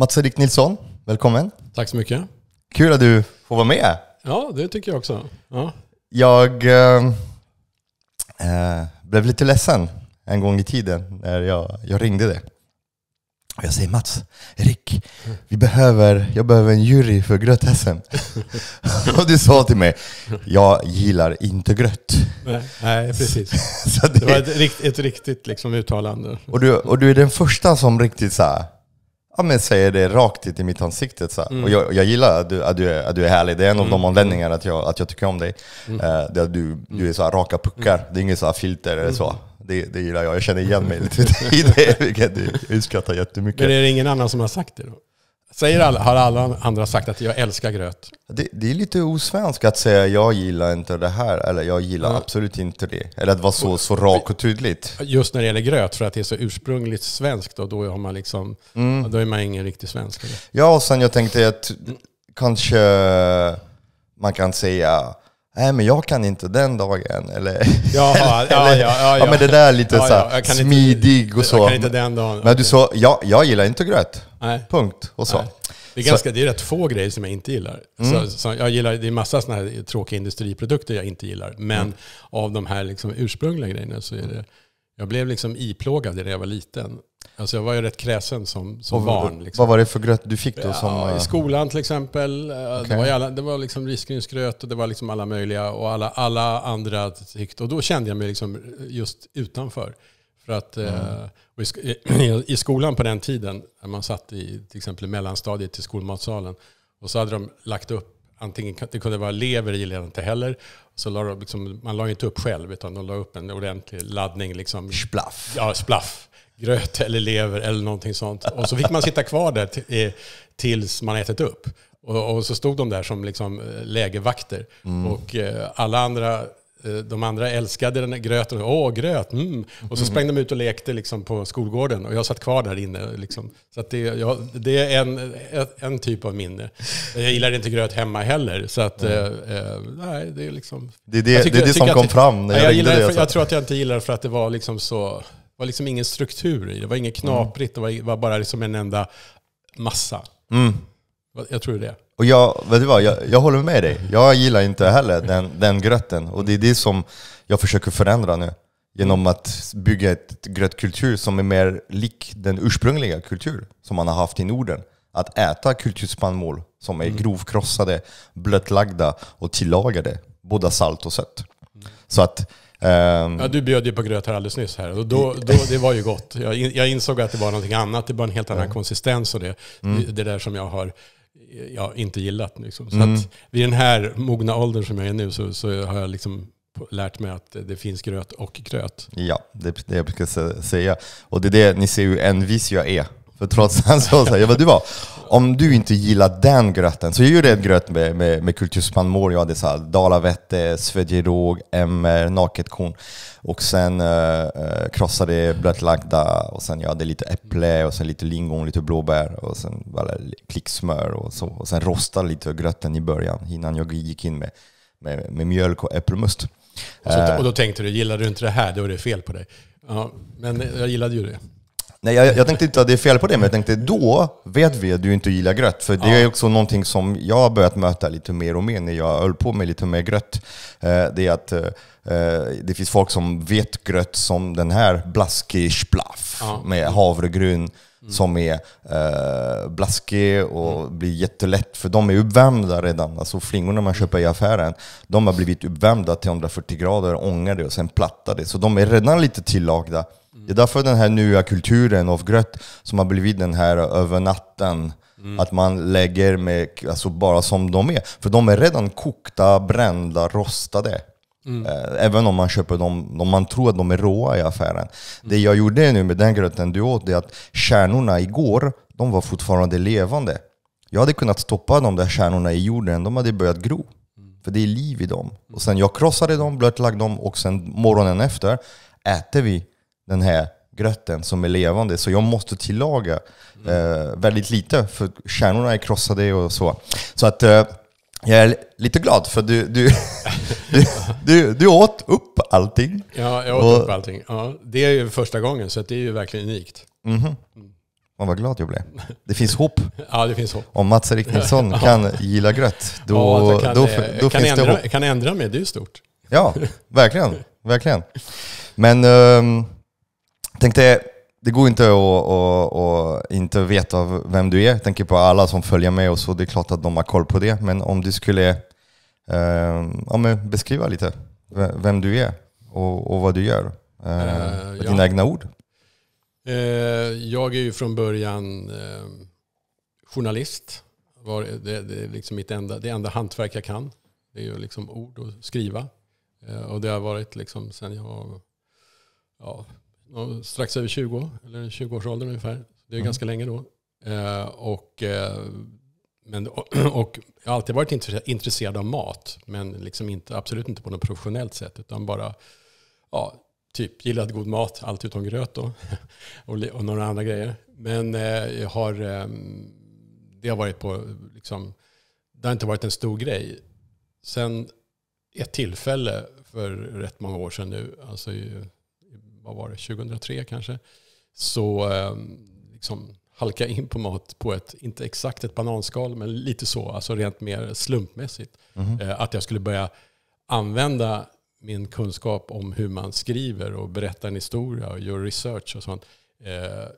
Mats Erik Nilsson, välkommen. Tack så mycket. Kul att du får vara med. Ja, det tycker jag också. Ja. Jag eh, eh, blev lite ledsen en gång i tiden när jag, jag ringde dig. Och jag säger Mats, Erik, vi behöver, jag behöver en jury för gröt-SM. och du sa till mig, jag gillar inte gröt. Nej, nej precis. det, det, var ett, ett riktigt liksom, uttalande. Och du, och du är den första som riktigt så här, ja, men säger det rakt ut i mitt ansikte. Så mm. Och jag, jag, gillar att du, att, du är, att du är härlig, det är en av de mm. anledningarna att jag, att jag tycker om dig. Mm. Uh, att du, mm. du är så raka puckar, mm. det är inget så filter eller så. Det, det gillar jag, jag känner igen mig lite i det, vilket jag skrattar jättemycket. Men är det ingen annan som har sagt det då? Säger alla, har alla andra sagt att jag älskar gröt? Det, det är lite osvenskt att säga jag gillar inte det här, eller jag gillar ja. absolut inte det. Eller att vara så, så rak och tydligt. Just när det gäller gröt, för att det är så ursprungligt svenskt och då, har man liksom, mm. då är man ingen riktig svensk. Eller? Ja, och sen jag tänkte att kanske man kan säga Nej men jag kan inte den dagen. Eller, Jaha, ja, ja, ja, ja, men det där är lite ja, så smidig och så. Jag kan inte den dagen. Men du sa, ja, jag gillar inte gröt. Nej. Punkt och så. Nej. Det är, ganska, det är rätt få grejer som jag inte gillar. Mm. Så, så, jag gillar det är massa såna här tråkiga industriprodukter jag inte gillar. Men mm. av de här liksom ursprungliga grejerna så är det... Jag blev liksom iplågad när jag var liten. Alltså jag var ju rätt kräsen som, som och, barn. Liksom. Vad var det för gröt du fick då? Som, ja, I eh, skolan till exempel. Okay. Eh, det var, alla, det var liksom risgrynsgröt och det var liksom alla möjliga och alla, alla andra tyckte. Och då kände jag mig liksom just utanför. För att, eh, mm. i, i, skolan på den tiden, när man satt i till exempel mellanstadiet i skolmatsalen, och så hade de lagt upp antingen det kunde vara lever i, jag inte heller. Så la de, liksom, man la inte upp själv, utan de la upp en ordentlig laddning. Liksom, splaff. Ja, splaff. Gröt eller lever eller någonting sånt. Och så fick man sitta kvar där eh, tills man ätit upp. Och, och, så stod de där som liksom eh, lägervakter. Mm. Och eh, alla andra Eh, de andra älskade den gröten. Åh, gröt! Mm. Och så sprang mm. de ut och lekte liksom, på skolgården och jag satt kvar där inne. Liksom. Så det, jag, det, är en, eh, en typ av minne. Jag gillade inte gröt hemma heller. Så att, mm. eh, eh nej, det är liksom... Det är det, tycker, det, är det som kom att, fram när jag, jag gillar det. För, jag tror att jag inte gillar det för att det var liksom så... var liksom ingen struktur i det. Det var inget knaprigt. Mm. Det var, bara liksom en enda massa. Mm. Jag tror det. Och jag, vet du vad, jag, jag håller med dig. Jag gillar inte heller den, den grötten. Och det är det som jag försöker förändra nu. Genom att bygga ett grötkultur som är mer lik den ursprungliga kultur som man har haft i Norden. Att äta kulturspannmål som är mm. grovkrossade, blötlagda och tillagade. Både salt och sött. Så att Um, ja, du bjöd ju på gröt här alldeles nyss. Här. Och då, då, det var ju gott. Jag, in, jag insåg att det var någonting annat. Det var en helt annan mm. konsistens och det, mm. det där som jag har ja, inte gillat. Liksom. Så mm. att vid den här mogna åldern som jag är nu så, så har jag liksom lärt mig att det finns gröt och gröt. Ja, det är det jag brukar säga. Och det är det, ni ser hur envis jag är. För trots allt, så här, jag bara, du var, om du inte gillar den gröten, så jag gjorde en gröt med, med, med kulturspannmål, jag hade så dalavete, svedjeråg, emmer, naket korn. Och sen eh, eh krossade blötlagda och sen jag hade lite äpple och sen lite lingon, lite blåbär och sen bara klicksmör och så. Och sen rostade lite gröten i början innan jag gick in med, med, med mjölk och äppelmust. Och, så, eh. och då tänkte du, gillade du inte det här, då är det fel på dig. Ja, men jag gillade ju det. Nej, jag, jag, tänkte inte att det är fel på det, men jag tänkte då vet vi att du inte gillar gröt. För det ja. är också någonting som jag har börjat möta lite mer och mer när jag höll på med lite mer gröt. Eh, det är att eh, eh, det finns folk som vet gröt som den här blaskig splaff ja. med havregryn. Mm. som är eh, blaskig och mm. blir jättelätt, för de är uppvärmda redan. Alltså flingorna man köper i affären, de har blivit uppvärmda till 140 grader, ångade och sen plattade. Så de är redan lite tillagda. Det är därför den här nya kulturen av gröt som har blivit den här över natten, Mm. Att man lägger med, alltså bara som de är. För de är redan kokta, brända, rostade. Mm. Eh, även om man köper dem, om man tror att de är råa i affären. Mm. Det jag gjorde nu med den gröten du åt, det är att kärnorna igår, de var fortfarande levande. Jag hade kunnat stoppa de där kärnorna i jorden, de hade börjat gro. Mm. För det är liv i dem. Mm. Och sen jag krossade dem, blötlade dem och sen morgonen efter äter vi den här grötten som är levande. Så jag måste tillaga mm. eh, väldigt lite för kärnorna är krossade och så. Så att eh, jag är lite glad för du, du, du, du, du åt upp allting. Ja, jag åt och, upp allting. Ja, det är ju första gången så det är ju verkligen unikt. Mhm. Mm -hmm. Man var glad jag blev. Det finns hopp. ja, det finns hopp. Om Mats Rickningsson kan gilla gröt, då, ja, alltså, kan, då, eh, då kan finns ändra, det hopp. Kan ändra mig, det är ju stort. Ja, verkligen. verkligen. Men... Um, Tänkte, det går inte att, att, att inte veta vem du är. Jag tänker på alla som följer med och så, det är klart att de har koll på det. Men om du skulle eh, ja, men beskriva lite vem du är och, och vad du gör. Ehm, eh, uh, dina ja. egna ord. Uh, jag är ju från början uh, journalist. Var, det, det, är liksom mitt enda, det enda hantverk jag kan. Det är ju liksom ord och skriva. Eh, och det har varit liksom sen jag var ja, strax över 20, eller 20-årsåldern ungefär. Det är mm. ganska länge då. Eh, och, eh, men, och jag har alltid varit intresserad av mat, men liksom inte, absolut inte på något professionellt sätt, utan bara ja, typ gillat god mat, allt utom gröt då, och, och några andra grejer. Men eh, jag har, ehm, det har varit på, liksom, det har inte varit en stor grej. Sen ett tillfälle för rätt många år sedan nu, alltså vad var det, 2003 kanske, så ehm, liksom jag in på mat på ett, inte exakt ett bananskal, men lite så, alltså rent mer slumpmässigt. Mm. Att jag skulle börja använda min kunskap om hur man skriver och berättar en historia och gör research och sånt eh,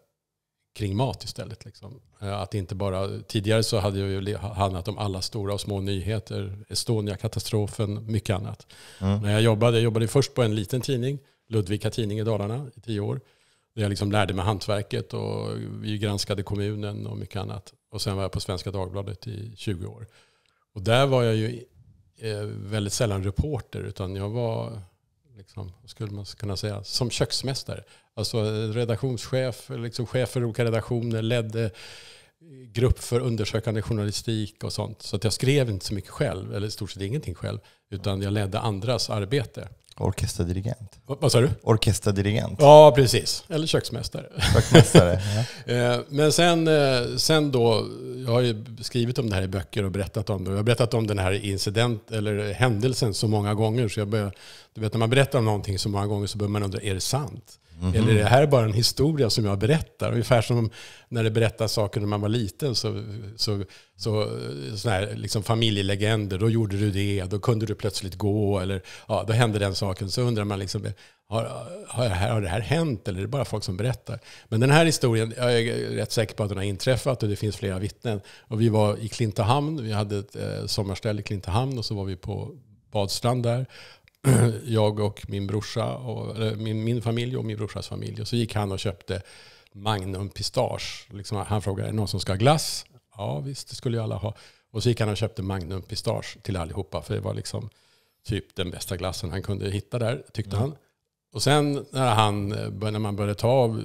kring mat istället. Liksom. Eh, att inte bara, tidigare så hade jag ju handlat om alla stora och små nyheter, Estonia-katastrofen, mycket annat. Mm. När jag jobbade, jag jobbade först på en liten tidning Ludvika Tidning i Dalarna i tio år. Där jag liksom lärde mig hantverket och vi granskade kommunen och mycket annat. Och sen var jag på Svenska Dagbladet i 20 år. Och där var jag ju eh, väldigt sällan reporter, utan jag var, liksom, skulle man kunna säga, som köksmästare. Alltså redaktionschef, liksom chef för olika redaktioner, ledde eh, grupp för undersökande journalistik och sånt. Så att jag skrev inte så mycket själv, eller i stort sett ingenting själv, utan jag ledde andras arbete. Orkesterdirigent. Vad, vad sa du? Orkesterdirigent. Ja, precis. Eller köksmästare. Köksmästare. ja. Eh, men sen, eh, sen då, jag har ju skrivit om det här i böcker och berättat om det. Jag har berättat om den här incident eller händelsen så många gånger så jag börjar, du vet när man berättar om någonting så många gånger så börjar man undra, är det sant? Mm. Eller det här bara en historia som jag berättar. Ungefär som när det berättas saker när man var liten. Så, så, så, såna här, liksom familjelegender, då gjorde du det, då kunde du plötsligt gå, eller ja, då hände den saken. Så undrar man, liksom, har, har, det här, har det här hänt eller är det bara folk som berättar? Men den här historien, jag är rätt säker på att den har inträffat och det finns flera vittnen. Och vi var i Klintehamn, vi hade ett eh, sommarställe i Klintehamn och så var vi på badstrand där. jag och min brorsa, och, min, min familj och min brorsas familj. Och så gick han och köpte Magnum Pistage. Liksom, han frågade, är det någon som ska ha glass? Ja, visst, det skulle ju alla ha. Och så gick han och köpte Magnum Pistage till allihopa, för det var liksom typ den bästa glassen han kunde hitta där, tyckte mm. han. Och sen när, han, eh, när man började ta av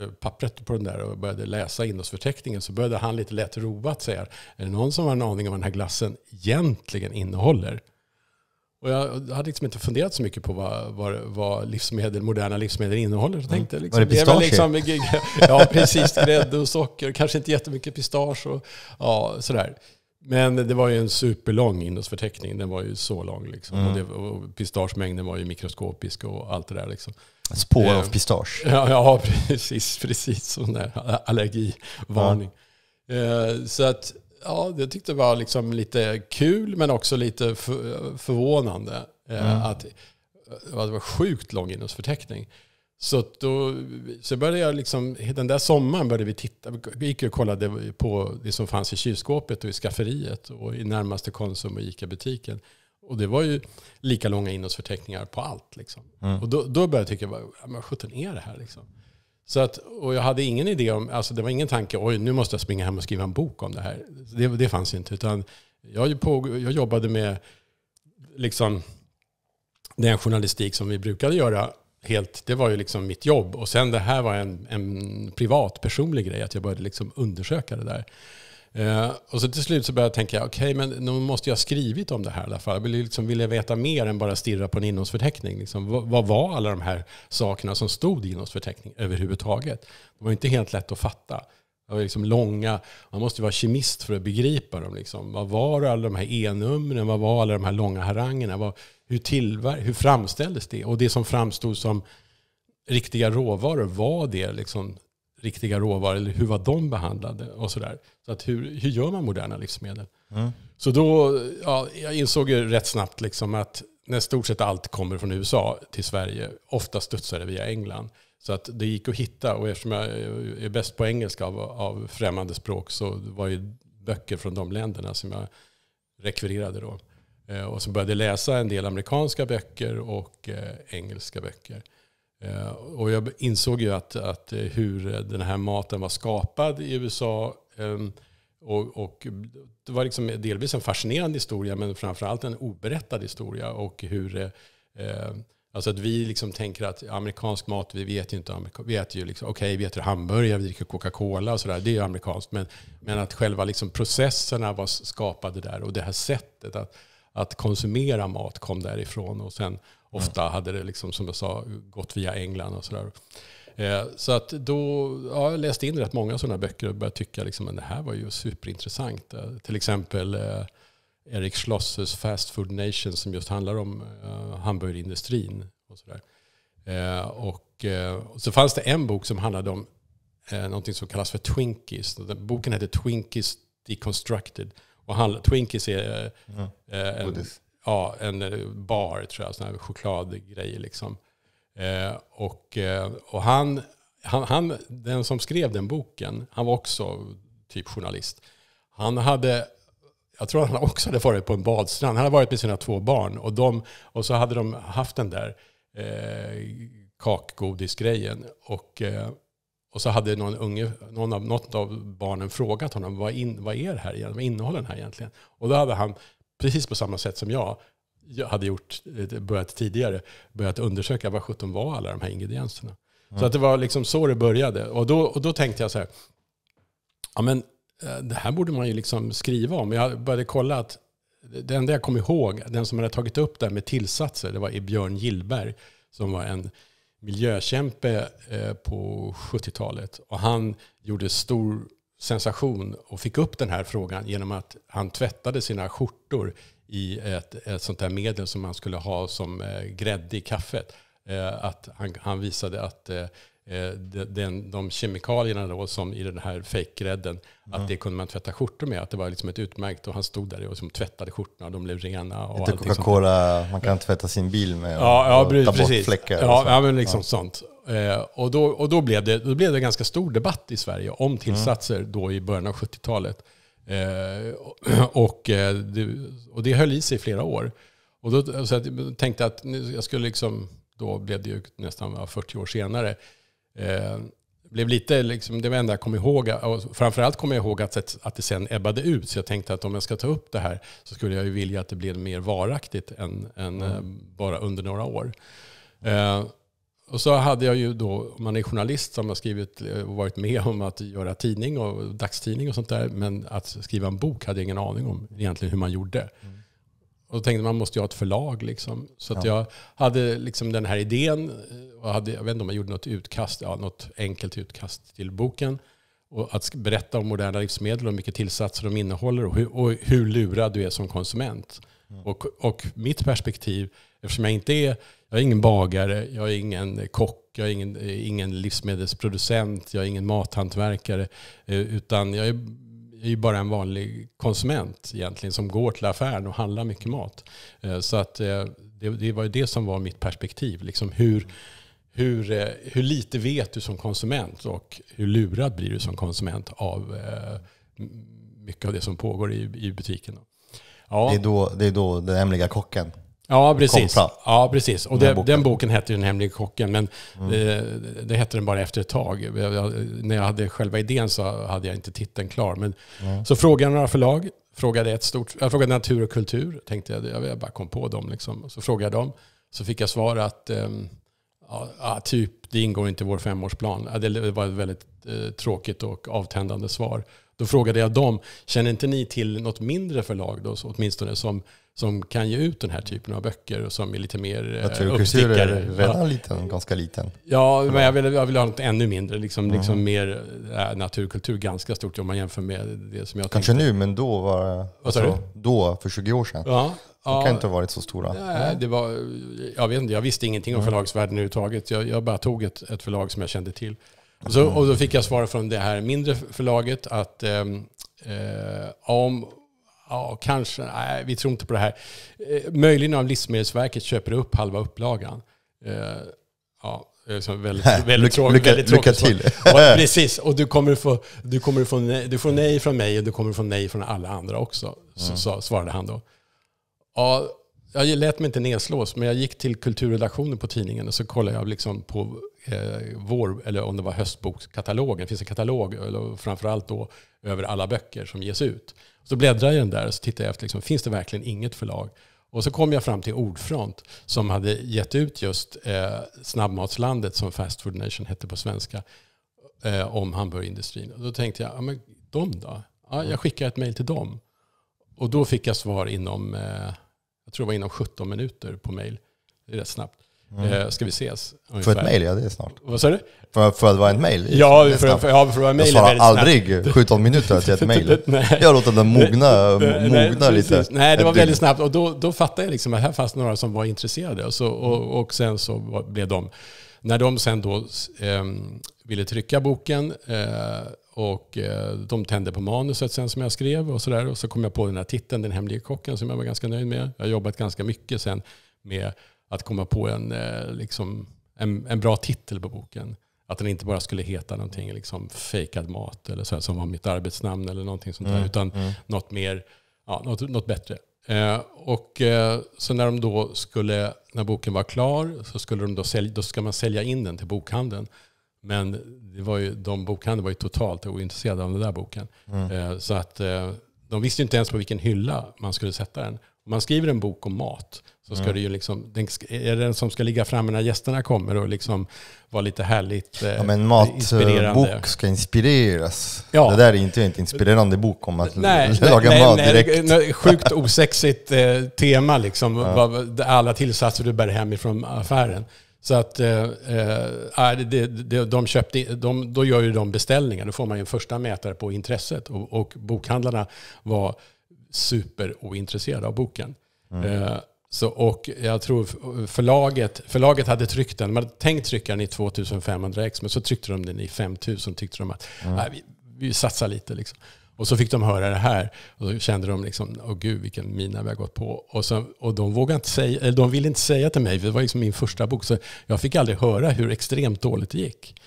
eh, pappret på den där och började läsa innehållsförteckningen så började han lite lätt roat säga, är det någon som har en aning om vad den här glassen egentligen innehåller? Och jag hade liksom inte funderat så mycket på vad, vad, vad livsmedel, moderna livsmedel innehåller. Så mm. tänkte liksom, var det pistage? Liksom, det liksom, ja, precis. Grädde och socker. Kanske inte jättemycket pistage och ja, sådär. Men det var ju en superlång innehållsförteckning. Den var ju så lång. Liksom. Mm. Och, det, och pistagemängden var ju mikroskopisk och allt det där. Liksom. Spår av eh, pistage. Ja, ja, precis. Precis. Sån där allergivarning. Mm. så att Ja, det tyckte jag var liksom lite kul men också lite förvånande. Eh, mm. Att, eh, att det var sjukt lång innehållsförteckning. Så, då, så började jag liksom, den där sommaren började vi titta, vi gick och kollade på det som fanns i kylskåpet och i skafferiet och i närmaste Konsum och ICA-butiken. Och det var ju lika långa innehållsförteckningar på allt. Liksom. Mm. Och då, då, började jag tycka, vad sjutton är det här? Liksom. Så att, och jag hade ingen idé om, alltså det var ingen tanke, oj nu måste jag springa hem och skriva en bok om det här. Det, det fanns inte, utan jag, på, jag jobbade med liksom, den journalistik som vi brukade göra helt, det var ju liksom mitt jobb. Och sen det här var en, en privat, personlig grej, att jag började liksom undersöka det där. Eh, och så till slut så började jag tänka, okej, okay, men nu måste jag ha skrivit om det här i alla fall. Jag ville, liksom, ville veta mer än bara stirra på en innehållsförteckning. Liksom, vad, vad, var alla de här sakerna som stod i innehållsförteckningen överhuvudtaget? Det var inte helt lätt att fatta. Det var liksom långa, man måste vara kemist för att begripa dem. Liksom. Vad var alla de här e-numren? Vad var alla de här långa harangerna? Vad, hur, tillver- hur framställdes det? Och det som framstod som riktiga råvaror, var det liksom riktiga råvaror eller hur var de behandlade och sådär. Så att hur, hur gör man moderna livsmedel? Mm. Så då, ja, jag insåg ju rätt snabbt liksom att när stort sett allt kommer från USA till Sverige, ofta studsar det via England. Så att det gick att hitta och eftersom jag är bäst på engelska av, av främmande språk så var det böcker från de länderna som jag rekvirerade då. Eh, och så började jag läsa en del amerikanska böcker och eh, engelska böcker. Eh, och jag insåg ju att, att eh, hur den här maten var skapad i USA. Ehm, och, och, det var liksom delvis en fascinerande historia, men framförallt en oberättad historia. Och hur, eh, ehm, alltså att vi liksom tänker att amerikansk mat, vi vet ju inte, vi äter ju liksom, okej, okay, vi äter hamburgare, vi dricker Coca-Cola och sådär, det är ju amerikanskt. Men, men att själva liksom processerna var skapade där och det här sättet att, att konsumera mat kom därifrån. Och sen Ofta hade det, liksom, som jag sa, gått via England och sådär. Eh, så att då, ja, jag läste in rätt många sådana böcker och började tycka liksom, att det här var ju superintressant. Eh, till exempel eh, Erik Schlosses Fast Food Nation som just handlar om hamburgerindustrin. Och, så och, och, så fanns det en bok som handlade om någonting som kallas för Twinkies. Boken hette Twinkies Deconstructed. Och handla, Twinkies är mm. en, ja, en eh, bar, tror jag, sån här chokladgrejer liksom. Eh, och, eh, och han, han, han, den som skrev den boken, han var också typ journalist. Han hade, jag tror han också hade varit på en badstrand. Han hade varit med sina två barn och, de, och så hade de haft den där eh, kakgodisgrejen. Och, eh, och så hade någon unge, någon av, något av barnen frågat honom, vad, in, vad är det här Vad innehåller den här egentligen? Och då hade han precis på samma sätt som jag, hade gjort, eh, börjat tidigare, börjat undersöka vad sjutton var alla de här ingredienserna. Mm. Så att det var liksom så det började. Och då, och då tänkte jag så här, ja men eh, det här borde man ju liksom skriva om. Jag började kolla att det enda jag kom ihåg, den som hade tagit upp det här med tillsatser, det var Björn Gillberg som var en miljökämpe eh, på 70-talet. Och han gjorde stor sensation och fick upp den här frågan genom att han tvättade sina skjortor i ett, ett sånt där medel som man skulle ha som eh, grädde i kaffet. Eh, att han, han, visade att eh, eh den, de kemikalierna då som i den här fejkgrädden, mm. att det kunde man tvätta skjortor med. Att det var liksom ett utmärkt, och han stod där och som tvättade skjortorna och de blev rena. Och Lite Coca-Cola, man kan tvätta sin bil med ja, och ta precis. bort fläckar. Ja, ja men liksom ja. sånt. Eh, och då, och då, blev det, då blev det ganska stor debatt i Sverige om tillsatser mm. då i början av 70-talet. Eh, och, eh, det, och det höll i sig i flera år. Och då så jag tänkte att jag skulle liksom, då blev det ju nästan 40 år senare. Eh, blev lite, liksom, det var det enda jag kom ihåg. Och framförallt kom jag ihåg att, att det sen ebbade ut. Så jag tänkte att om jag ska ta upp det här så skulle jag ju vilja att det blev mer varaktigt än, än mm. bara under några år. Eh, och så hade jag ju då, om man är journalist som har skrivit eh, och varit med om att göra tidning och dagstidning och sånt där, men att skriva en bok hade jag ingen aning om egentligen hur man gjorde. Mm. Och då tänkte man måste jag ha ett förlag liksom. Så att jag hade liksom den här idén eh, och hade, jag vet inte om jag gjorde något utkast, ja, något enkelt utkast till boken. Och att berätta om moderna livsmedel och hur mycket tillsatser de innehåller och hur, och hur lurad du är som konsument. Mm. Och, och mitt perspektiv, eftersom jag inte är jag är ingen bagare, jag är ingen eh, kock, jag är ingen, eh, ingen livsmedelsproducent, jag är ingen mathantverkare. Eh, utan jag är, jag är bara en vanlig konsument egentligen som går till affären och handlar mycket mat. Så att det, det var det som var mitt perspektiv. Liksom hur, hur, hur lite vet du som konsument och hur lurad blir du som konsument av mycket av det som pågår i, i butiken. Ja. Det, är då, det är då den hemliga kocken Ja, precis. Ja, precis. Och den, det, boken. den boken hette ju Den hemliga kocken, men mm. eh, det hette den bara efter ett tag. Jag, när jag hade själva idén så hade jag inte titeln klar. Men, mm. Så frågade jag några förlag. Frågade ett stort, jag frågade Natur och kultur. Tänkte jag, jag bara kom på dem. Liksom. Så frågade jag dem. Så fick jag svar att eh, ja, typ, det ingår inte i vår femårsplan. det var ett väldigt eh, tråkigt och avtändande svar. Då frågade jag dem, känner inte ni till något mindre förlag då, åtminstone som som kan ge ut den här typen av böcker och som är lite mer Naturkultur eh, är redan liten, ganska liten. Ja, men jag vill, jag vill ha något ännu mindre. Liksom, mm. liksom mer äh, naturkultur, ganska stort om man jämför med det som jag Kanske tänkte. nu, men då var alltså, Då, för 20 år sedan. Ja. De ja, kan inte ha varit så stora. Nej, det var, jag, vet inte, jag visste ingenting om förlagsvärlden överhuvudtaget. Jag, jag bara tog ett, ett förlag som jag kände till. Och, så, mm. och då fick jag svar från det här mindre förlaget att ehm, eh, om, ja, kanske, nej, vi tror inte på det här. Eh, möjligen om Livsmedelsverket köper upp halva upplagan. Eh, ja, väldigt, väldigt, tråk, lycka, väldigt tråkigt. Lycka till. Ja, precis, och du kommer, få, du kommer få nej, du får nej från mig och du kommer få nej från alla andra också, så, mm. så, svarade han då. Ja, jag lät mig inte nedslås, men jag gick till kulturredaktionen på tidningen och så kollade jag liksom på eh, vår, eller om det var höstbokskatalogen. Det finns en katalog, eller framförallt då, över alla böcker som ges ut. Så bläddrade jag den där och så tittade efter, liksom, finns det verkligen inget förlag? Och så kom jag fram till Ordfront som hade gett ut just eh, Snabbmatslandet som Fast Food Nation hette på svenska eh, om hamburgerindustrin. Och då tänkte jag, ja, men de då? Ja, jag skickar ett mejl till dem. Och då fick jag svar inom, eh, jag tror det var inom 17 minuter på mejl. Det är rätt snabbt. Mm. Eh, ska vi ses? Ungefär. För ett mejl, ja det är snart. Vad sa du? För, för att vara en mejl? Ja, för, för, för, ja, för att vara en mail Jag svarar aldrig 17 minuter till ett mejl. Jag låter den mogna, mogna lite. Nej, det var väldigt snabbt. Och då, då fattade jag liksom att här fanns några som var intresserade. Och, så, och, och sen så blev de... När de sen då eh, ville trycka boken eh, och eh, de tände på manuset sen som jag skrev och sådär. Och så kom jag på den här titeln, Den hemlige kocken, som jag var ganska nöjd med. Jag har jobbat ganska mycket sen med att komma på en, eh, liksom, en, en bra titel på boken. Att den inte bara skulle heta någonting, liksom fejkad mat eller så som var mitt arbetsnamn eller någonting sånt där, mm, utan mm. något mer, ja, något, något bättre. Eh, och eh, så när de då skulle, när boken var klar, så skulle de då sälja, då ska man sälja in den till bokhandeln. Men det var ju, de bokhandeln var ju totalt ointresserade av den där boken. Mm. Eh, så att eh, de visste inte ens på vilken hylla man skulle sätta den. man skriver en bok om mat, då ska mm. det ju liksom, den, är det den som ska ligga framme när gästerna kommer och liksom vara lite härligt eh, ja, men matbok eh, ska inspireras. Ja. Det där är inte en inspirerande bok om att nej, laga nej, mat nej, direkt. Nej, sjukt osexigt eh, tema liksom. Ja. Alla tillsatser du bär hem ifrån affären. Så att eh, eh det, det, de köpte, de, då gör ju de beställningar. Då får man ju en första mätare på intresset. Och, och bokhandlarna var superointresserade av boken. Mm. Eh, så, och jag tror förlaget, förlaget hade tryckt den. Man hade tänkt trycka den i 2500 ex men så tryckte de den i 5000. Tyckte de att mm. nej, vi, vi satsar lite. Liksom. Och så fick de höra det här och så kände de liksom, åh gud vilken mina vi har gått på. Och, så, och de, vågade inte säga, eller de ville inte säga till mig, för det var liksom min första bok, så jag fick aldrig höra hur extremt dåligt det gick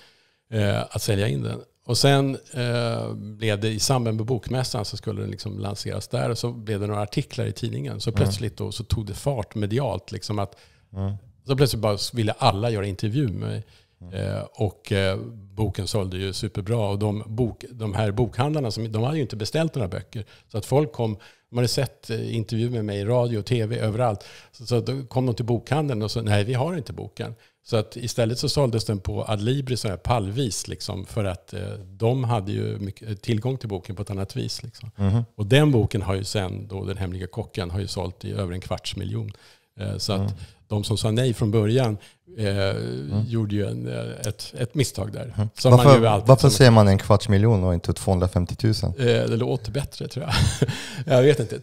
eh, att sälja in den. Och sen eh, blev det i samband med bokmässan så skulle den liksom lanseras där. Och så blev det några artiklar i tidningen. Så mm. plötsligt då, så tog det fart medialt. Liksom att, mm. Så plötsligt bara ville alla göra intervju med mig. Mm. Eh, och eh, boken sålde ju superbra. Och de, bok, de här bokhandlarna, som, de hade ju inte beställt några böcker. Så att folk kom, de hade sett eh, intervjuer med mig i radio, tv, överallt. Så, så då kom de till bokhandeln och sa, nej vi har inte boken. Så att istället så såldes den på Adlibri så här pallvis liksom för att eh, de hade ju mycket, eh, tillgång till boken på ett annat vis. Liksom. Mm. Och den boken har ju sen, då Den hemliga kocken, har ju sålt i över en kvarts miljon. Eh, så mm. att de som sa nej från början eh, mm. gjorde ju en, eh, ett, ett misstag där. Mm. varför man varför säger man en kvarts miljon och inte 250 000? Eh, det låter bättre tror jag. jag vet inte.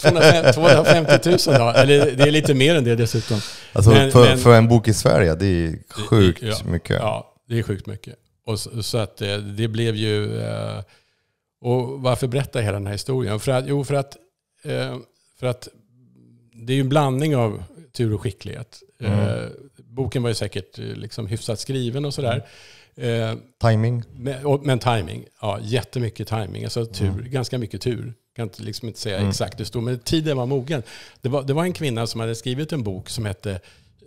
250 000 då? Eller det är lite mer än det dessutom. Alltså men, för, men, för, en bok i Sverige, det är sjukt det, ja, mycket. Ja, det är sjukt mycket. Och så, så att det, eh, det blev ju... Eh, och varför berätta hela den här historien? För att, jo, för att, eh, för att det är ju en blandning av tur och skicklighet. Mm. Eh, boken var ju säkert eh, liksom hyfsat skriven och sådär. Mm. Eh, timing? Men, men timing, ja jättemycket timing. Alltså tur, mm. ganska mycket tur. Kan inte, liksom inte säga mm. exakt hur stor, men tiden var mogen. Det var, det var en kvinna som hade skrivit en bok som hette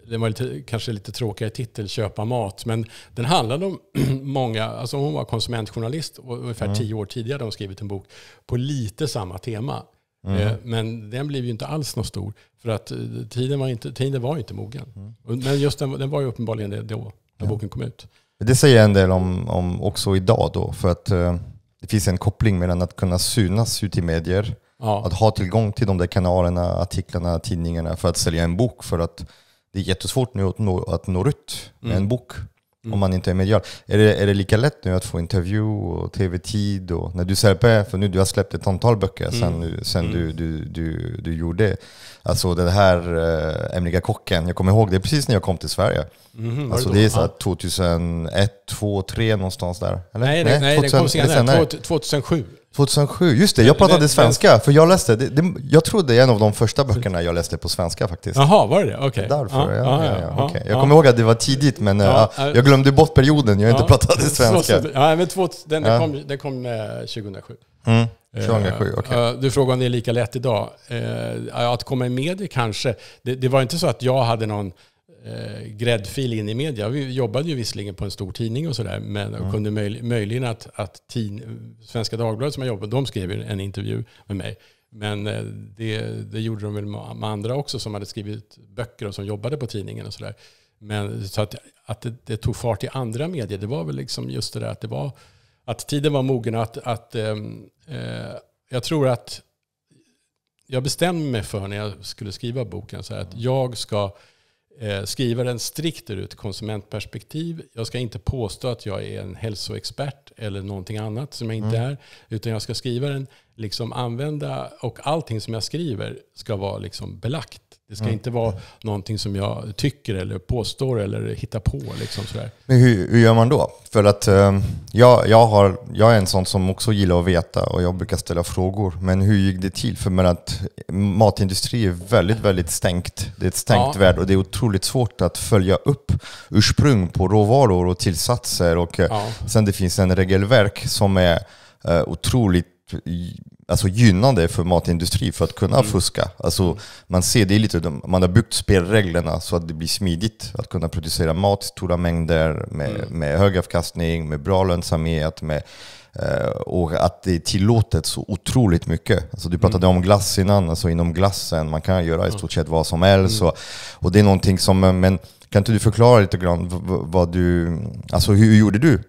den var lite, kanske lite tråkigare titel, Köpa mat. Men den handlade om många, alltså hon var konsumentjournalist och ungefär mm. tio år tidigare hade hon skrivit en bok på lite samma tema. Mm. Eh, men den blev ju inte alls något stor. För att eh, tiden var inte, tiden var inte mogen. Mm. Men just den, den var ju uppenbarligen det då, när ja. boken kom ut. Det säger en del om, om också idag då. För att eh, det finns en koppling mellan att kunna synas ut i medier, ja. att ha tillgång till de där kanalerna, artiklarna, tidningarna för att sälja en bok. För att det är jättesvårt nu att nå, att nå ut med mm. en bok. Mm. Om man inte är medial. Är det, är det lika lätt nu att få intervju och tv-tid? när du släpper, för nu du har släppt ett antal böcker sen, mm. du, mm. du, du, du gjorde Alltså den här äh, kocken, jag kommer ihåg det precis när jag kom till Sverige. Mm, alltså det, det är så 2001, 2003 någonstans där. Eller? Nej, nej, nej, 2000, den kom senare. senare. 2007. 2007, just det. Jag pratade svenska, för jag läste, det, det, jag trodde det är en av de första böckerna jag läste på svenska faktiskt. Jaha, var det det? Okej. Okay. Därför, ja. ja, ja, ja okay. Jag kommer ihåg att det var tidigt, men eh, jag glömde bort perioden, jag inte pratade svenska. Så, ja, men två, den, den, kom, den kom 2007. Eh, mm. 2007, eh, okay. Du frågade om det är lika lätt idag. Att komma med media kanske. Det, det var inte så att jag hade någon eh, gräddfil in i media. Vi jobbade ju visserligen på en stor tidning och sådär, men mm. kunde möj, möjligen att, att tid, Svenska Dagbladet som jag jobbade de skrev en intervju med mig. Men eh, det, det gjorde de väl med andra också som hade skrivit böcker och som jobbade på tidningen och sådär. Men så att, att det, det, tog fart i andra medier, det var väl liksom just det där att det var att tiden var mogen att, att ehm, eh, jag tror att jag bestämde mig för när jag skulle skriva boken så här att mm. jag ska den eh, strikt ur ett konsumentperspektiv. Jag ska inte påstå att jag är en hälsoexpert eller någonting annat som jag inte mm. är. Utan jag ska skriva den, liksom använda och allting som jag skriver ska vara liksom belagt. Det ska mm. inte vara någonting som jag tycker eller påstår eller hittar på. Liksom sådär. Men hur, hur gör man då? För att eh, jag, jag, har, jag är en sån som också gillar att veta och jag brukar ställa frågor. Men hur gick det till? För men att matindustri är väldigt, väldigt stängt. Det är ett stängt ja. värld och det är otroligt svårt att följa upp ursprung på råvaror och tillsatser. Och, eh, ja. Sen det finns en regelverk som är eh, otroligt alltså gynnande för matindustrin för att kunna mm. fuska. Alltså, mm. man ser det lite, man har byggt spelreglerna så att det blir smidigt att kunna producera mat i stora mängder med, mm. med hög avkastning, med bra lönsamhet, med eh, och att det är tillåtet så otroligt mycket. Alltså du mm. pratade mm. om glass innan, alltså inom glassen, man kan göra i stort sett vad som helst. Mm. Och, och det är någonting som, eh, men kan inte du förklara lite grann vad du, alltså hur gjorde du?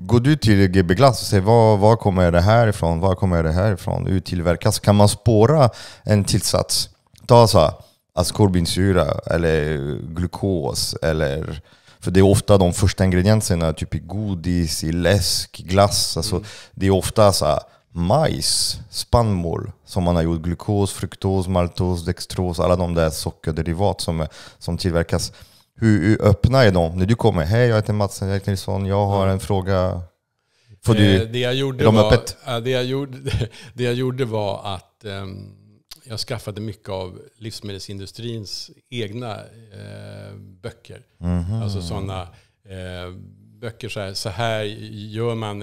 Går du till GB Glass och säger var, var kommer det här ifrån? Var kommer det här ifrån? Hur tillverkas? Alltså, kan man spåra en tillsats? Ta så här, askorbinsyra eller glukos eller för det är ofta de första ingredienserna, typ i godis, i läsk, glass. Alltså, mm. Det är ofta så här, majs, spannmål som man har gjort glukos, fruktos, maltos, dextros, alla de där sockerderivat som, som tillverkas hur öppna är de? När du kommer, hej jag heter Mats Henrik Nilsson, jag har en fråga. Får eh, du det jag gjorde dem var, öppet? Det jag gjorde, det jag gjorde var att ehm, jag skaffade mycket av livsmedelsindustrins egna eh, böcker. Mm -hmm. Alltså sådana eh, böcker så här, så här gör man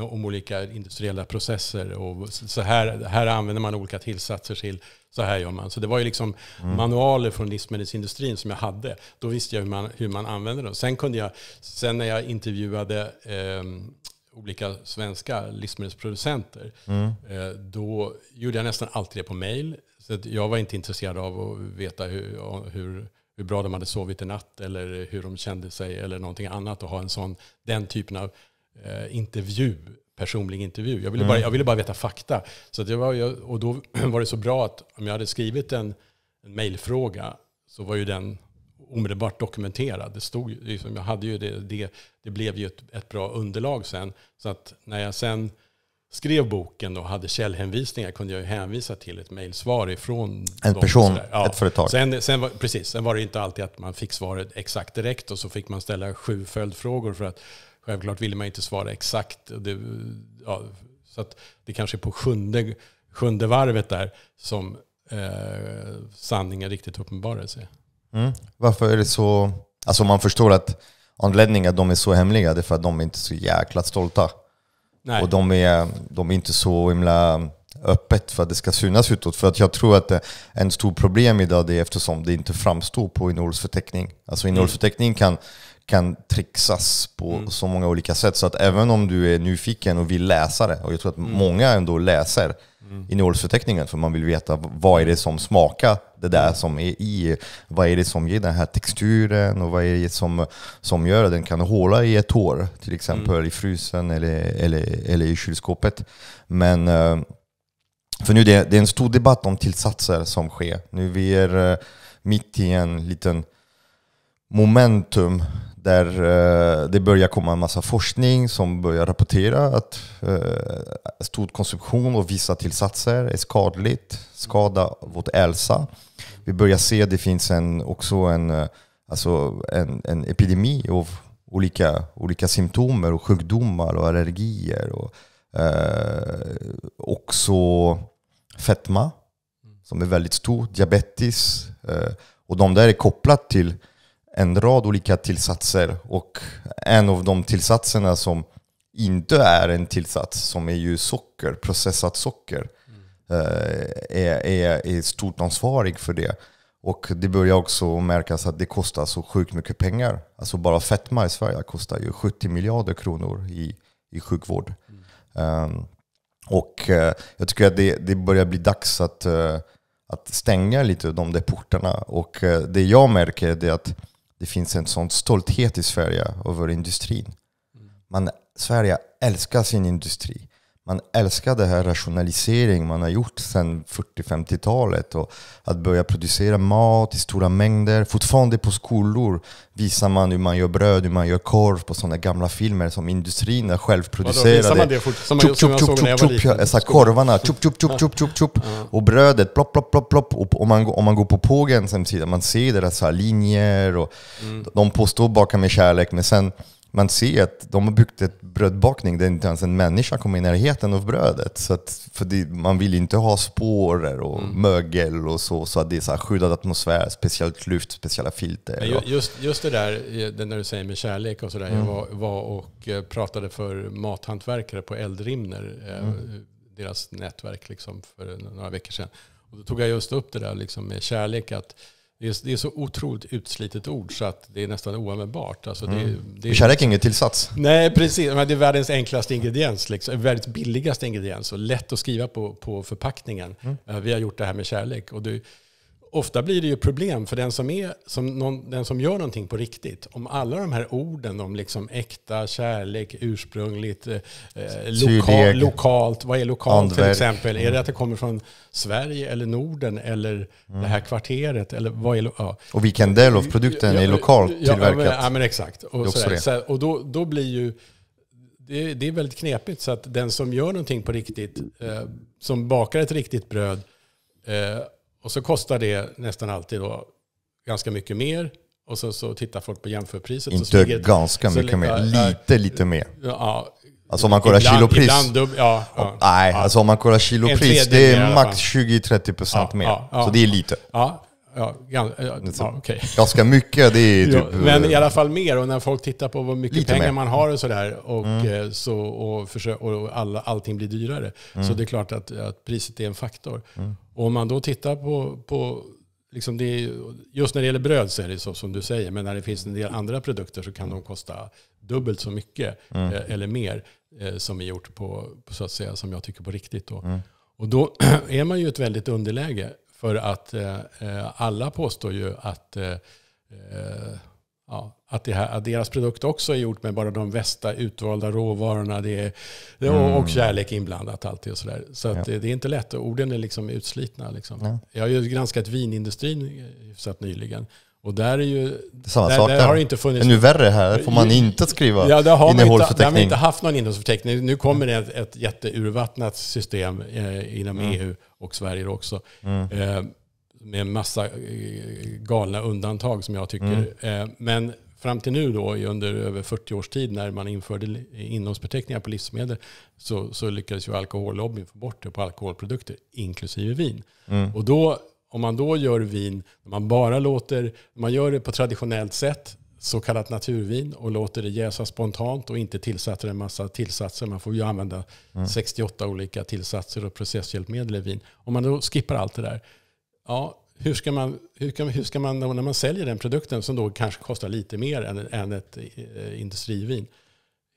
om olika industriella processer och så här, här använder man olika tillsatser till så här gör man. Så det var ju liksom mm. manualer från livsmedelsindustrin som jag hade. Då visste jag hur man, hur man använde dem. Sen, kunde jag, sen när jag intervjuade eh, olika svenska livsmedelsproducenter, mm. eh, då gjorde jag nästan alltid det på mail. Så jag var inte intresserad av att veta hur, hur, hur bra de hade sovit i natt eller hur de kände sig eller någonting annat och ha en sån, den typen av eh, intervju personlig intervju. Jag ville, mm. bara, jag ville bara veta fakta. Så det var, jag, och då var det så bra att om jag hade skrivit en, en mejlfråga så var ju den omedelbart dokumenterad. Det, stod, liksom, jag hade ju det, det, det blev ju ett, ett, bra underlag sen. Så att när jag sen skrev boken och hade källhänvisningar kunde jag ju hänvisa till ett mejlsvar ifrån En person, ja. ett företag. Sen, sen, var, precis, sen var det inte alltid att man fick svaret exakt direkt och så fick man ställa sju följdfrågor för att Självklart ville man inte svara exakt. Det, ja, så att det kanske är på sjunde, sjunde varvet där som eh, sanningen riktigt uppenbarade sig. Mm. Varför är det så? Alltså man förstår att anledningen att de är så hemliga det är för att de är inte är så jäkla stolta. Nej. Och de är, de är inte så himla öppet för att det ska synas utåt. För att jag tror att en stor problem idag det är eftersom det inte framstår på innehållsförteckning. Alltså mm. innehållsförteckning kan kan trixas på mm. så många olika sätt. Så att även om du är nyfiken och vill läsa det, och jag tror att mm. många ändå läser mm. innehållsförteckningen för man vill veta vad är det som smakar det där mm. som är i. Vad är det som ger den här texturen och vad är det som, som gör att den kan hålla i ett år, till exempel mm. i frysen eller, eller, eller i kylskåpet. Men eh, för nu det, det är en stor debatt om tillsatser som sker. Nu vi är eh, mitt i en liten momentum där eh, det börjar komma en massa forskning som börjar rapportera att eh, stor konsumtion och vissa tillsatser är skadligt, skada vårt hälsa. Vi börjar se att det finns en, också en, eh, alltså en, en epidemi av olika, olika symptomer och sjukdomar och allergier. Och, eh, också fetma som är väldigt stor, diabetes. Eh, och de där är kopplat till en rad olika tillsatser och en av de tillsatserna som inte är en tillsats som är ju socker, processat socker, eh, är, är, är stort ansvarig för det. Och det börjar också märkas att det kostar så sjukt mycket pengar. Alltså bara fetma i Sverige kostar ju 70 miljarder kronor i, i sjukvård. Mm. Um, och uh, jag tycker att det, det börjar bli dags att, uh, att stänga lite de där portarna. Och uh, det jag märker är att det finns en sån stolthet i Sverige över industrin. Mm. Man, Sverige älskar sin industri man älskar den här rationalisering man har gjort sedan 40-50-talet. Och att börja producera mat i stora mängder. Fortfarande på skolor visar man hur man gör bröd, hur man gör korv på sådana gamla filmer som industrin är självproducerade. Visar man det fort, som, man, såg när jag var liten? korvarna, chup, chup, chup, chup, chup, chup. Och brödet, plopp, plopp, plopp, plopp. Och om man, om man går på Pågens hemsida, man ser deras linjer och mm. de påstår baka med kärlek, men sen man ser att de har byggt ett brödbakning där inte ens en människa kommer i närheten av brödet. Så att, för det, man vill inte ha spår och mm. mögel och så, så att det är så här skyddad atmosfär, speciellt luft, speciella filter. Men just, just det där det när du säger med kärlek och sådär. Mm. Jag var, var, och eh, pratade för mathantverkare på Eldrimner, eh, mm. deras nätverk liksom, för några veckor sedan. Och då tog jag just upp det där liksom med kärlek. att det är, det är, så otroligt utslitet ord så att det är nästan oanvändbart. Alltså det, mm. det är, Kärlek är ingen tillsats. Nej, precis. Men det är världens enklaste ingrediens. Liksom, eh, världens billigaste ingrediens och lätt att skriva på, på förpackningen. Mm. Eh, vi har gjort det här med kärlek. Och det, ofta blir det ju problem för den som, är, som någon, den som gör någonting på riktigt. Om alla de här orden om liksom äkta, kärlek, ursprungligt, eh, eh loka, lokalt, vad är lokalt Andverk. till exempel? Är det mm. att det kommer från Sverige eller Norden eller mm. det här kvarteret? Eller vad är, ja. Och vilken del av produkten ja, är lokalt ja, tillverkat? Ja, men, exakt. Och, sådär. Sådär. och då, då blir ju det, det, är väldigt knepigt. Så att den som gör någonting på riktigt, eh, som bakar ett riktigt bröd, eh, och så kostar det nästan alltid då ganska mycket mer. Och så, så tittar folk på jämförpriset. Inte ganska mycket mer, lite lite mer. Ja, Alltså om man kollar kilopris. Ibland dubb, ja, ja, nej, ja. alltså om man kollar kilopris, det är max 20-30% ja, mer. så det är lite. Ja, ja, ja, okay. Ganska mycket, det är typ... men i eh, alla fall mer. Och när folk tittar på hur mycket pengar mer. man har och sådär, och, mm. Eh, så, och, försö- och alla, allting blir dyrare, mm. så det är klart att, att priset är en faktor. Mm. Och om man då tittar på, på liksom det, just när det gäller bröd så är det så som du säger, men när det finns en del andra produkter så kan de kosta dubbelt så mycket mm. eh, eller mer eh, som är gjort på, så att säga, som jag tycker på riktigt. Då. Mm. Och då är man ju ett väldigt underläge för att eh, eh alla påstår ju att eh, eh, Ja, att, det här, att deras produkt också är gjort med bara de bästa utvalda råvarorna det är, det är, mm. och kärlek inblandat alltid och sådär. Så ja. det, det, är inte lätt och orden är liksom utslitna. Liksom. Ja. Jag har ju granskat vinindustrin hyfsat nyligen. Och där är ju... Samma där, sak där. Har det inte funnits... Ännu värre här, får man inte skriva ja, där har innehållsförteckning. Där har man inte haft någon innehållsförteckning. Nu kommer det ett, ett jätteurvattnat system eh, inom mm. EU och Sverige också. Mm. Eh, med en massa eh, galna undantag som jag tycker. Mm. Eh, men fram till nu då, under över 40 års tid när man införde innehållsförteckningar på livsmedel så, så lyckades ju alkohollobbyn få bort det på alkoholprodukter, inklusive vin. Mm. Och då, om man då gör vin, man bara låter, man gör det på traditionellt sätt, så kallat naturvin och låter det jäsa spontant och inte tillsätter en massa tillsatser. Man får ju använda mm. 68 olika tillsatser och processhjälpmedel i vin. Om man då skippar allt det där Ja, hur ska man, hur, kan, hur ska man när man säljer den produkten som då kanske kostar lite mer än, än ett eh, industrivin,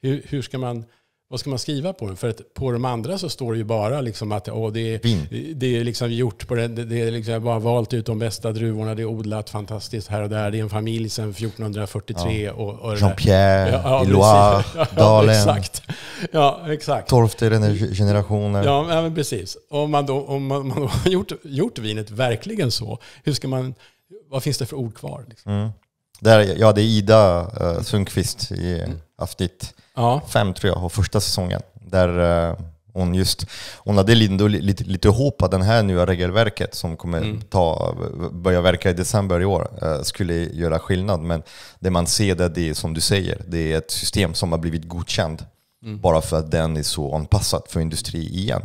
hur, hur ska man vad ska man skriva på den? För att på de andra så står det ju bara liksom att åh, det, är, det är liksom gjort på den. det är liksom bara valt ut de bästa druvorna, det är odlat fantastiskt här och där, det är en familj sedan 1443. Ja. Och, och Jean-Pierre, ja, ja, Loire, ja, Dalen. Exakt. Ja, exakt. Tolfte generationen. Ja, men precis. Om man då, om man, man har gjort, gjort vinet verkligen så, hur ska man, vad finns det för ord kvar? Liksom? Mm. Där, ja, det är Ida uh, Sundqvist i mm. avsnitt Ja. Fem tror jag, och första säsongen. Där eh, hon just, hon hade ändå lite, lite hopp att det här nya regelverket som kommer mm. ta, börja verka i december i år eh, skulle göra skillnad. Men det man ser där, det är som du säger, det är ett system som har blivit godkänt mm. bara för att den är så anpassad för industri igen.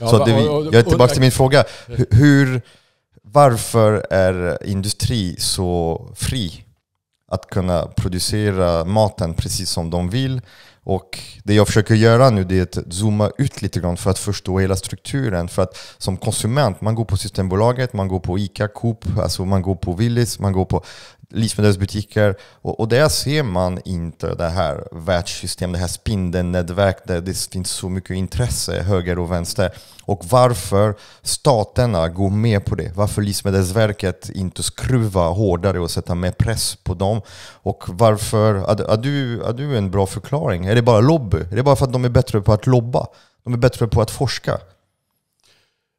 Ja, så det, jag är tillbaka till min fråga. Hur, varför är industri så fri att kunna producera maten precis som de vill. Och det jag försöker göra nu det är att zooma ut lite grann för att förstå hela strukturen. För att som konsument, man går på Systembolaget, man går på ICA, Coop, alltså man går på Willys, man går på livsmedelsbutiker. Och, och där ser man inte det här världssystemet, det här spindelnätverket där det finns så mycket intresse höger och vänster. Och varför staterna går med på det. Varför Livsmedelsverket inte skruvar hårdare och sätter mer press på dem. Och varför, Har du, du en bra förklaring? Är det bara lobby? Är det bara för att de är bättre på att lobba? De är bättre på att forska?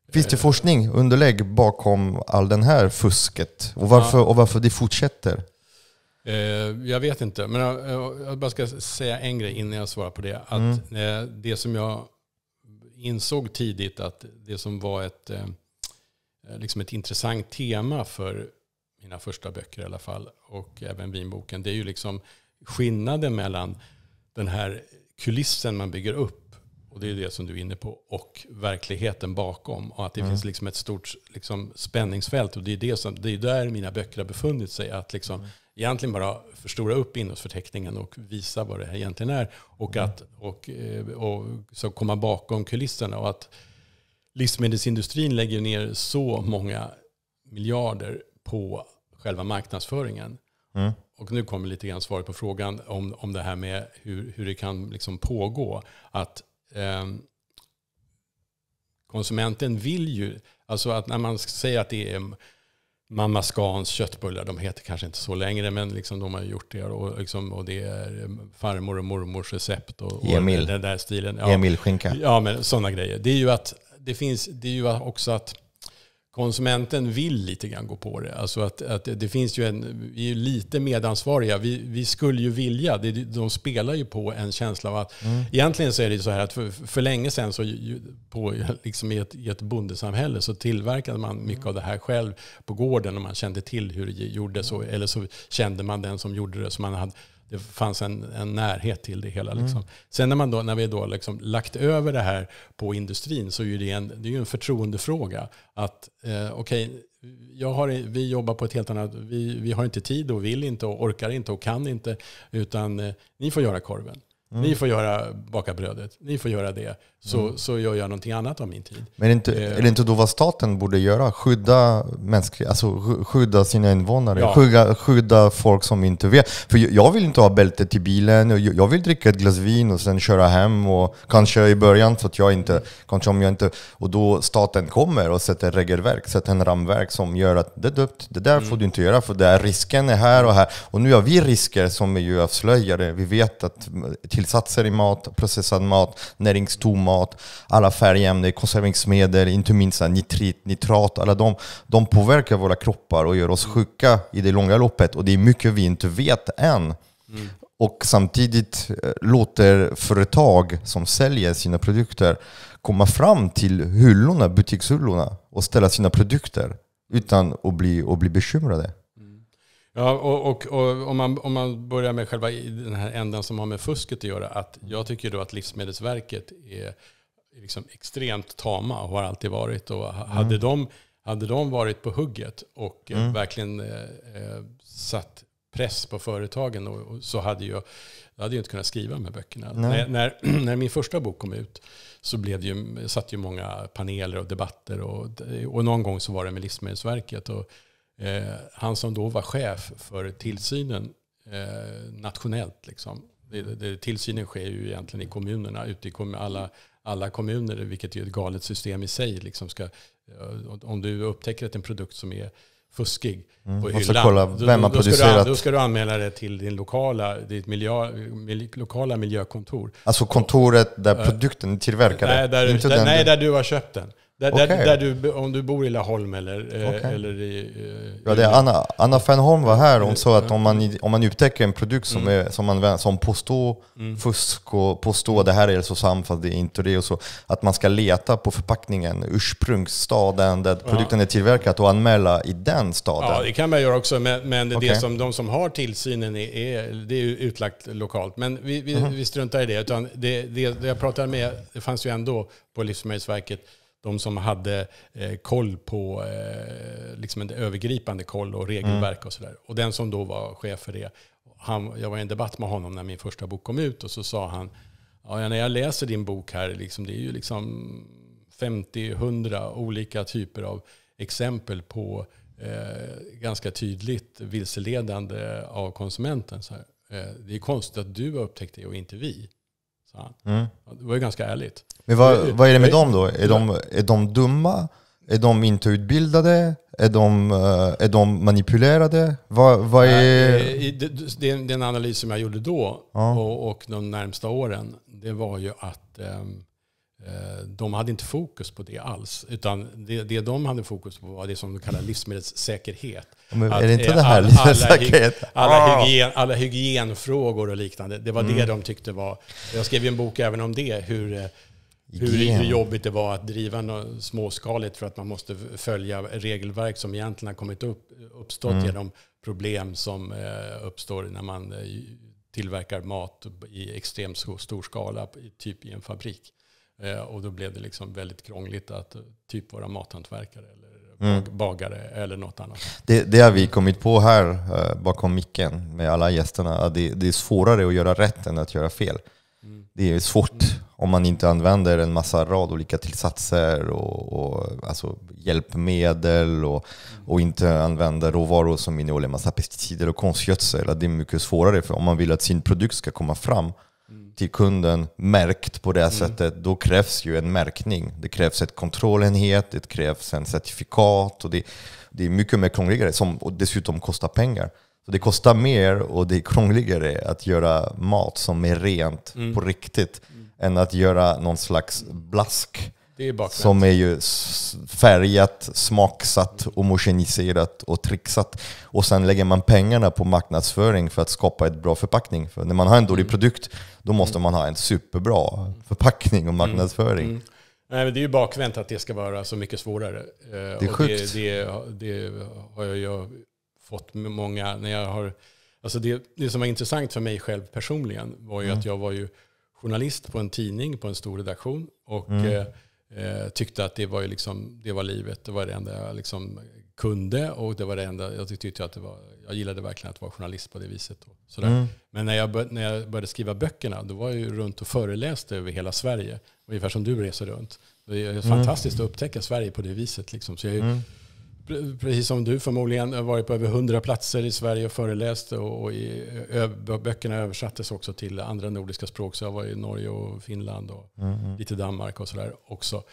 Finns det forskning, underlägg bakom all den här fusket? Och varför, och varför det fortsätter? Eh, jag vet inte, men eh, jag bara ska säga en grej innan jag svarar på det. Att mm. Eh, det som jag insåg tidigt, att det som var ett, liksom ett intressant tema för mina första böcker i alla fall, och även vinboken, det är ju liksom skillnaden mellan den här kulissen man bygger upp och det är det som du är inne på. Och verkligheten bakom. Och att det mm. finns liksom ett stort liksom, spänningsfält. Och det är, det, som, det är där mina böcker har befunnit sig. Att liksom, mm. egentligen bara förstora upp innehållsförteckningen och visa vad det här egentligen är. Och, mm. att, och, och, eh, och så komma bakom kulisserna. Och att livsmedelsindustrin lägger ner så många miljarder på själva marknadsföringen. Mm. Och nu kommer lite grann svaret på frågan om, om det här med hur, hur det kan liksom pågå. Att Ehm, konsumenten vill ju, alltså att när man säger att det är Mamma Scans köttbullar, de heter kanske inte så längre, men liksom de har gjort det. Och, liksom, och det är eh, farmor och mormors recept och, och Emil. den där stilen. Ja, Emil skinka. Ja, men sådana grejer. Det är ju att det finns, det är ju också att konsumenten vill lite grann gå på det. Alltså att, att det finns ju en, vi är lite medansvariga. Vi, vi skulle ju vilja, det, de spelar ju på en känsla av att mm. egentligen så är det så här att för, för länge sedan så på, liksom i, ett, i ett bondesamhälle så tillverkade man mycket mm. av det här själv på gården och man kände till hur det gjordes. Mm. eller så kände man den som gjorde det. Så man hade, det fanns en, en närhet till det hela. Mm. Liksom. Mm. Sen när, man då, när vi då liksom lagt över det här på industrin så är det en, det är en förtroendefråga. Att eh, okej, jag har, vi jobbar på ett helt annat... Vi, vi har inte tid och vill inte och orkar inte och kan inte. Utan eh, ni får göra korven. Mm. Ni får göra baka brödet. Ni får göra det så, mm. så gör jag någonting annat av min tid. Men inte, eh. är det inte då vad staten borde göra? Skydda, mänskliga, alltså, skydda sina invånare, ja. skydda, skydda folk som inte vet. För jag vill inte ha bältet i bilen, jag vill dricka ett glas vin och sen köra hem. Och kanske i början, för att jag inte, kanske om jag inte... Och då staten kommer och sätter regelverk, sätter en ramverk som gör att det är döpt, det där mm. får du inte göra för där risken är här och här. Och nu har vi risker som är ju avslöjade. Vi vet att tillsatser i mat, processad mat, näringstom mat, mat, alla färgämnen, konserveringsmedel, inte minst nitrit, nitrat, alla de, de påverkar våra kroppar och gör oss sjuka i det långa loppet. Och det är mycket vi inte vet än. Mm. Och samtidigt eh, låter företag som säljer sina produkter komma fram till hyllorna, butikshyllorna och ställa sina produkter utan att bli, att bli bekymrade. Ja, och, och, och, om, man, om man börjar med själva den här änden som har med fusket att göra. Att jag tycker då att Livsmedelsverket är liksom extremt tama och har alltid varit. Och hade, mm. de, hade de varit på hugget och eh, mm. verkligen eh, eh, satt press på företagen och, och, så hade jag, jag hade ju inte kunnat skriva de här böckerna. När, när, när, min första bok kom ut så blev det ju, satt ju många paneler och debatter och, och någon gång så var det med Livsmedelsverket. Och, Eh, han som då var chef för tillsynen eh, nationellt. Liksom. Det, det, tillsynen sker ju egentligen i kommunerna, ute i kommun, alla, alla kommuner, vilket är ett galet system i sig. Liksom ska, eh, om du upptäcker att en produkt som är fuskig mm, på hyllan, kolla vem man då, då, ska du, då ska du anmäla det till din lokala, ditt miljö, mil, lokala miljökontor. Alltså kontoret där eh, produkten är tillverkad? Nej, där, där, nej, där du har köpt den. Där, okay. där, där, du, om du bor i Laholm eller, eh, okay. eller i... i eh, ja, det Anna, Anna Fernholm var här. och mm. sa att om man, om man upptäcker en produkt som, mm. är, som, man, som påstår mm. fusk och påstår att det här är hälsosamt fast det är inte det och så, att man ska leta på förpackningen ursprungsstaden där ja. produkten är tillverkad och anmäla i den staden. Ja, det kan man göra också, men, men okay. som, de som har tillsynen är, är det är utlagt lokalt. Men vi, vi, mm. vi struntar i det, utan det, det, det jag pratade med, det fanns ju ändå på Livsmedelsverket, de som hade eh, koll på, eh, liksom en övergripande koll och regelverk mm. och sådär. Och den som då var chef för det, han, jag var i en debatt med honom när min första bok kom ut och så sa han, ja, när jag läser din bok här, liksom, det är ju liksom 50-100 olika typer av exempel på eh, ganska tydligt vilseledande av konsumenten. Så här, eh, det är konstigt att du har upptäckt det och inte vi. Så han. Mm. Det var ju ganska ärligt. Men vad, vad är det med dem då? Är, de, är de dumma? Är de inte utbildade? Är de, eh, är de manipulerade? Vad, vad är... Den, den analys som jag gjorde då ja. och, och de närmsta åren, det var ju att ehm, eh, de hade inte fokus på det alls. Utan det, det de hade fokus på var det som de kallar livsmedelssäkerhet. Men är det inte eh, det här all, alla, hygien, alla, ah. hygien, alla hygienfrågor och liknande. Det var mm. det de tyckte var... Jag skrev ju en bok även om det, hur hur, hur, jobbigt det var att driva något småskaligt för att man måste följa regelverk som egentligen har kommit upp, uppstått mm. genom problem som eh, uppstår när man eh, tillverkar mat i extremt stor skala, typ i en fabrik. Eh, och då blev det liksom väldigt krångligt att typ vara mathantverkare eller mm. bagare eller något annat. Det, det har vi kommit på här bakom micken med alla gästerna, det, det är svårare att göra rätt än att göra fel. Mm. Det är svårt mm. Om man inte använder en massa rad olika tillsatser och, och alltså hjälpmedel och, och, inte använder råvaror som innehåller en massa pesticider och konstgödsel. Det är mycket svårare. För om man vill att sin produkt ska komma fram till kunden märkt på det mm. sättet, då krävs ju en märkning. Det krävs ett kontrollenhet, det krävs en certifikat och det, det är mycket mer krångligare som, och dessutom kostar pengar. Så det kostar mer och det är krångligare att göra mat som är rent mm. på riktigt än att göra någon slags blask. Är som är ju färgat, smaksatt, homogeniserat och trixat. Och sen lägger man pengarna på marknadsföring för att skapa ett bra förpackning. För när man har en dålig mm. produkt, då måste man ha en superbra förpackning och marknadsföring. Mm. Nej, men det är ju bakvänt att det ska vara så mycket svårare. Eh, det är och sjukt. Det, det, det har jag, ju fått med många, när jag har, alltså det, det som var intressant för mig själv personligen var ju mm. att jag var ju journalist på en tidning, på en stor redaktion. Och mm. Eh, eh, tyckte att det var, ju liksom, det var livet, det var det enda jag liksom kunde. Och det var det enda, jag tyckte att det var, jag gillade verkligen att vara journalist på det viset. Och sådär. Mm. Men när jag, bör, när jag började skriva böckerna, då var jag ju runt och föreläste över hela Sverige. Ungefär som du reser runt. Det är mm. fantastiskt att upptäcka Sverige på det viset. Liksom. Så jag, precis som du förmodligen, eh, varit på över hundra platser i Sverige och föreläst. Och, i, böckerna översattes också till andra nordiska språk. Så jag var i Norge och Finland och mm. lite Danmark och sådär också.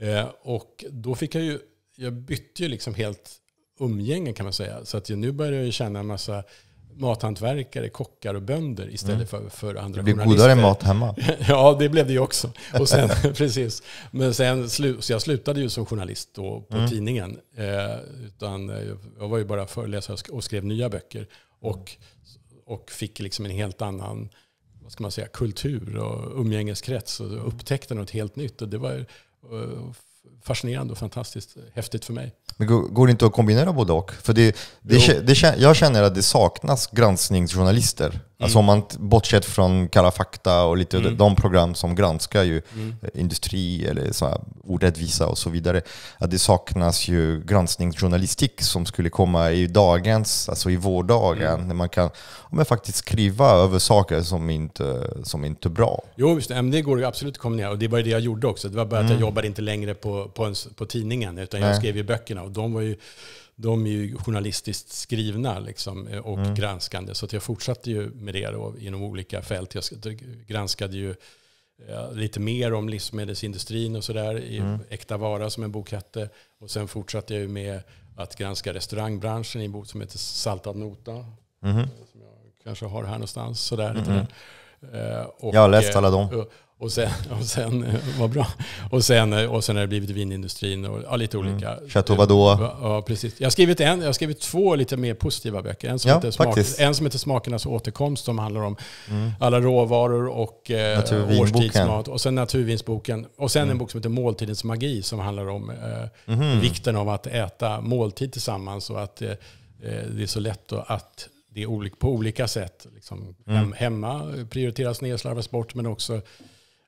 Eh, och då fick jag ju, jag bytte ju liksom helt umgänge kan man säga. Så att nu börjar jag ju känna en massa mathantverkare, kockar och bönder istället mm. för, för andra Det blev godare mat hemma. ja, det blev det ju också. Och sen, precis. Men sen, så jag slutade ju som journalist då på mm. tidningen. Eh, utan eh, jag var ju bara föreläsare och skrev nya böcker. Och, och fick liksom en helt annan vad ska man säga, kultur och umgängeskrets och upptäckte något helt nytt. Och det var eh, fascinerande och fantastiskt eh, häftigt för mig. Men går det inte att kombinera både och? För det, det, det, jag känner att det saknas granskningsjournalister Alltså om man bortsett från Kalla fakta och lite mm. de program som granskar ju mm. industri eller så här, orättvisa och så vidare. Att det saknas ju granskningsjournalistik som skulle komma i dagens, alltså i vårdagen. Mm. När man kan men faktiskt skriva över saker som inte, som inte är bra. Jo, visst, men det går ju absolut att kombinera. Och det var ju det jag gjorde också. Det var bara att jag mm. jobbade inte längre på, på, en, på tidningen, utan jag skrev ju böckerna. Och de var ju de är ju journalistiskt skrivna liksom, eh, och mm. granskande. Så jag fortsatte ju med det då, inom olika fält. Jag granskade ju eh, lite mer om livsmedelsindustrin och sådär i mm. Äkta vara som en bok hette. Och sen fortsatte jag ju med att granska restaurangbranschen i en bok som heter Saltad nota. Mm. Som jag kanske har här någonstans. Sådär, mm. lite där. Eh, och, jag har läst alla dem. Och, och sen, och sen eh, vad bra. Och sen, eh, och sen har det blivit vinindustrin och ja, lite mm. olika. Mm. Chateau Vadot. Ja, precis. Jag har, skrivit en, jag har skrivit två lite mer positiva böcker. En som, ja, heter, smak, en som heter Smakernas återkomst som handlar om mm. alla råvaror och eh, årstidsmat. Och sen Naturvinsboken. Och sen mm. en bok som heter Måltidens magi som handlar om eh, mm. vikten av att äta måltid tillsammans och att eh, eh det är så lätt att det är på olika sätt. Liksom, mm. hemma prioriteras ner, slarvas bort, men också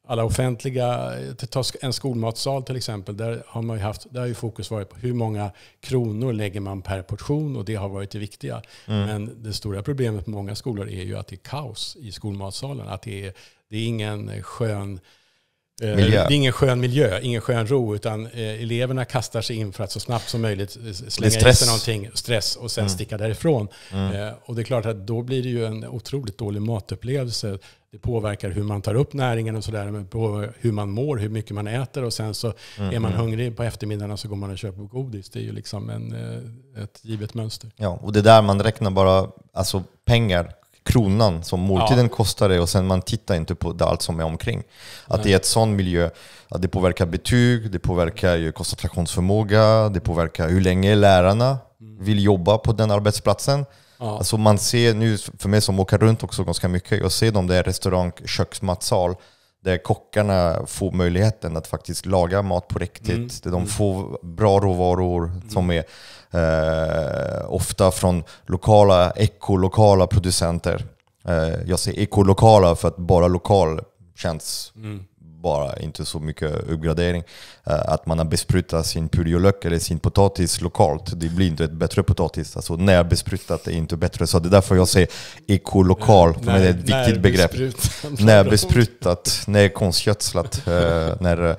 alla offentliga, eh, ta en skolmatsal till exempel, där har, man haft, där har ju fokus varit på hur många kronor lägger man per portion och det har varit det viktiga. Mm. Men det stora problemet på många skolor är ju att det är kaos i skolmatsalen. Att det är, det är ingen eh, skön Eh, miljö. Det är ingen skön miljö, ingen skön ro, utan eh, eleverna kastar sig in för att så snabbt som möjligt eh, slänga i sig någonting, stress, och sen mm. sticka därifrån. Mm. Och det är klart att då blir det ju en otroligt dålig matupplevelse. Det påverkar hur man tar upp näringen och sådär, hur man mår, hur mycket man äter och sen så mm. är man mm. hungrig på eftermiddagen så går man och köper godis. Det är ju liksom en, ett givet mönster. Ja, och det är där man räknar bara alltså pengar kronan som måltiden ja. kostar och sen man tittar inte på allt som är omkring. Att Nej. det är ett sån miljö, att det påverkar betyg, det påverkar ju koncentrationsförmåga, det påverkar hur länge lärarna mm. vill jobba på den arbetsplatsen. Ja. Alltså man ser nu, för mig som åker runt också ganska mycket, jag ser de där restaurang, köksmatsal där kockarna får möjligheten att faktiskt laga mat på riktigt. Mm. Där de får bra råvaror mm. som är eh, ofta från lokala, ekolokala producenter. Eh, jag säger ekolokala för att bara lokal känns mm. bara inte så mycket uppgradering. Eh, att man har besprutat sin purjolök eller sin potatis lokalt, det blir inte ett bättre potatis. Alltså närbesprutat är inte bättre. Så det är därför jag säger ekolokal, för det är ett viktigt begrepp. Närbesprutat, när konstgödslat. när,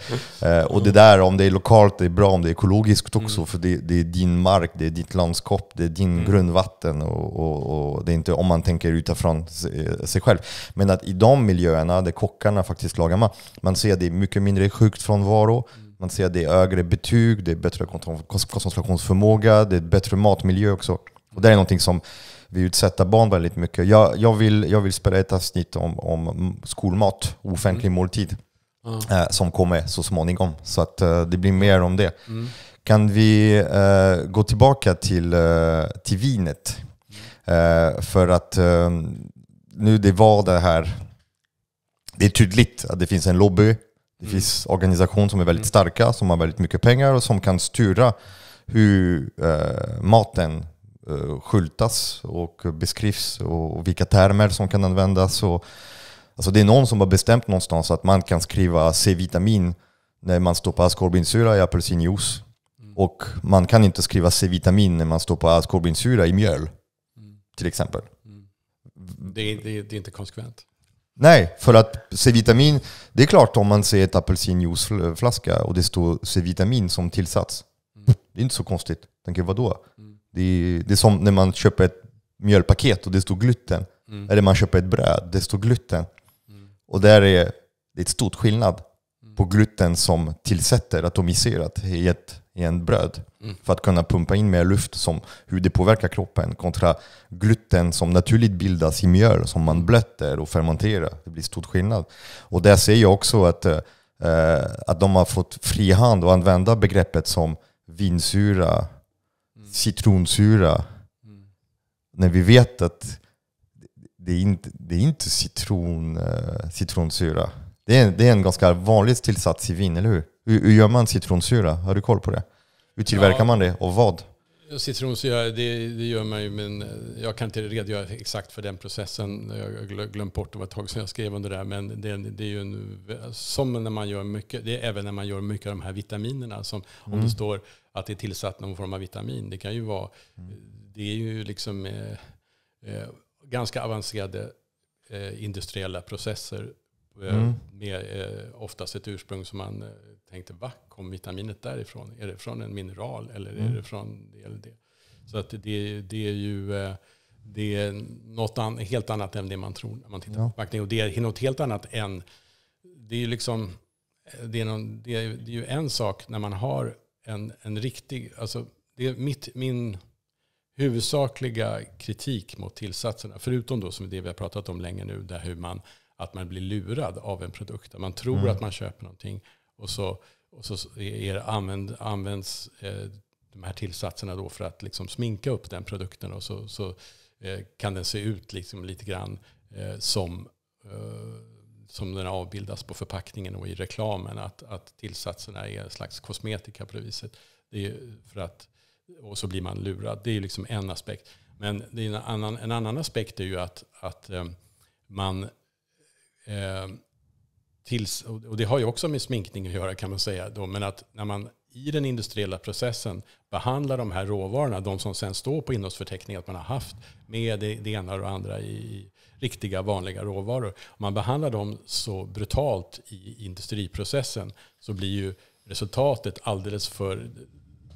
och det där, om det är lokalt, det är bra om det är ekologiskt också. Mm. För det, det, är din mark, det är ditt landskap, det är din mm. grundvatten. Och, och, och, det är inte om man tänker utifrån sig själv. Men att i de miljöerna där kockarna faktiskt lagar mat, man ser att det är mycket mindre sjukfrånvaro. Man ser att det är högre betyg, det är bättre koncentrationsförmåga, det är bättre matmiljö också. Och det är någonting som vi utsätter barn väldigt mycket. Jag, jag, vill, jag vill spela ett avsnitt om, om skolmat, offentlig mm. måltid, mm. Äh, som kommer så småningom. Så att, äh, det blir mer om det. Mm. Kan vi äh, gå tillbaka till, till vinet? för att nu det var det här, det är tydligt att det finns en lobby, det mm. finns organisationer som är väldigt mm. starka, som har väldigt mycket pengar och som kan styra hur maten Eh, skyltas och beskrivs och vilka termer som kan användas. Och, alltså det är någon som har bestämt någonstans att man kan skriva C-vitamin när man stoppar askorbinsyra i apelsinjuice. Mm. Och man kan inte skriva C-vitamin när man stoppar askorbinsyra i mjöl, mm. till exempel. Mm. Det, det, det är inte konsekvent. Nej, för att C-vitamin, det är klart om man ser ett apelsinjuiceflaska och det står C-vitamin som tillsats. Mm. Det är inte så konstigt. Jag Tänker vadå? Mm. Det är, det är som när man köper ett mjölpaket och det står gluten. Mm. Eller man köper ett bröd, det står gluten. Mm. Och där är det ett stort skillnad mm. på gluten som tillsätter atomiserat i ett, i en bröd. Mm. För att kunna pumpa in mer luft, som hur det påverkar kroppen. Kontra gluten som naturligt bildas i mjöl som man mm. blöter och fermenterar. Det blir stor skillnad. Och där ser jag också att, eh, eh att de har fått fri hand att använda begreppet som vinsura citronsura. Mm. När vi vet att det är inte, det är inte citron, uh, eh, citronsyra. Det är, det är en ganska vanlig tillsats i vin, eller hur? hur? Hur gör man citronsyra? Har du koll på det? Hur tillverkar ja. man det och vad? Citron det, det gör man ju, men eh, jag kan inte redogöra exakt för den processen. Jag har glömt bort, det var ett tag sedan jag skrev under det där. Men det, det är ju en, som när man gör mycket, det är även när man gör mycket av de här vitaminerna. Som, Om det mm. står att det är tillsatt någon form av vitamin, det kan ju vara, mm. det är ju liksom eh, eh, ganska avancerade eh, industriella processer Eh, mm. Med, eh, oftast ett ursprung som man eh, tänkte, va, kom vitaminet därifrån? Är det från en mineral eller mm. är det från det eller det? Så att det, det är ju eh, det är något an, helt annat än det man tror när man tittar ja. på förpackning. Och det är något helt annat än, det är ju liksom, eh, det är, någon, det är, det är ju en sak när man har en, en riktig, alltså det är mitt, min huvudsakliga kritik mot tillsatserna, förutom då som det vi har pratat om länge nu, där hur man att man blir lurad av en produkt. Man tror mm. att man köper någonting och så, och så är, använd, används eh, de här tillsatserna då för att liksom sminka upp den produkten. Och så, så eh, kan den se ut liksom lite grann eh, som, eh, som den avbildas på förpackningen och i reklamen. Att, att tillsatserna är en slags kosmetika på det viset. Det är för att, och så blir man lurad. Det är liksom en aspekt. Men det är en, annan, en annan aspekt är ju att, att eh, man Eh, tills, och det har ju också med sminkning att göra kan man säga, då, men att när man i den industriella processen behandlar de här råvarorna, de som sen står på innehållsförteckningen att man har haft med det, det ena och det andra i riktiga vanliga råvaror. Om man behandlar dem så brutalt i industriprocessen så blir ju resultatet alldeles för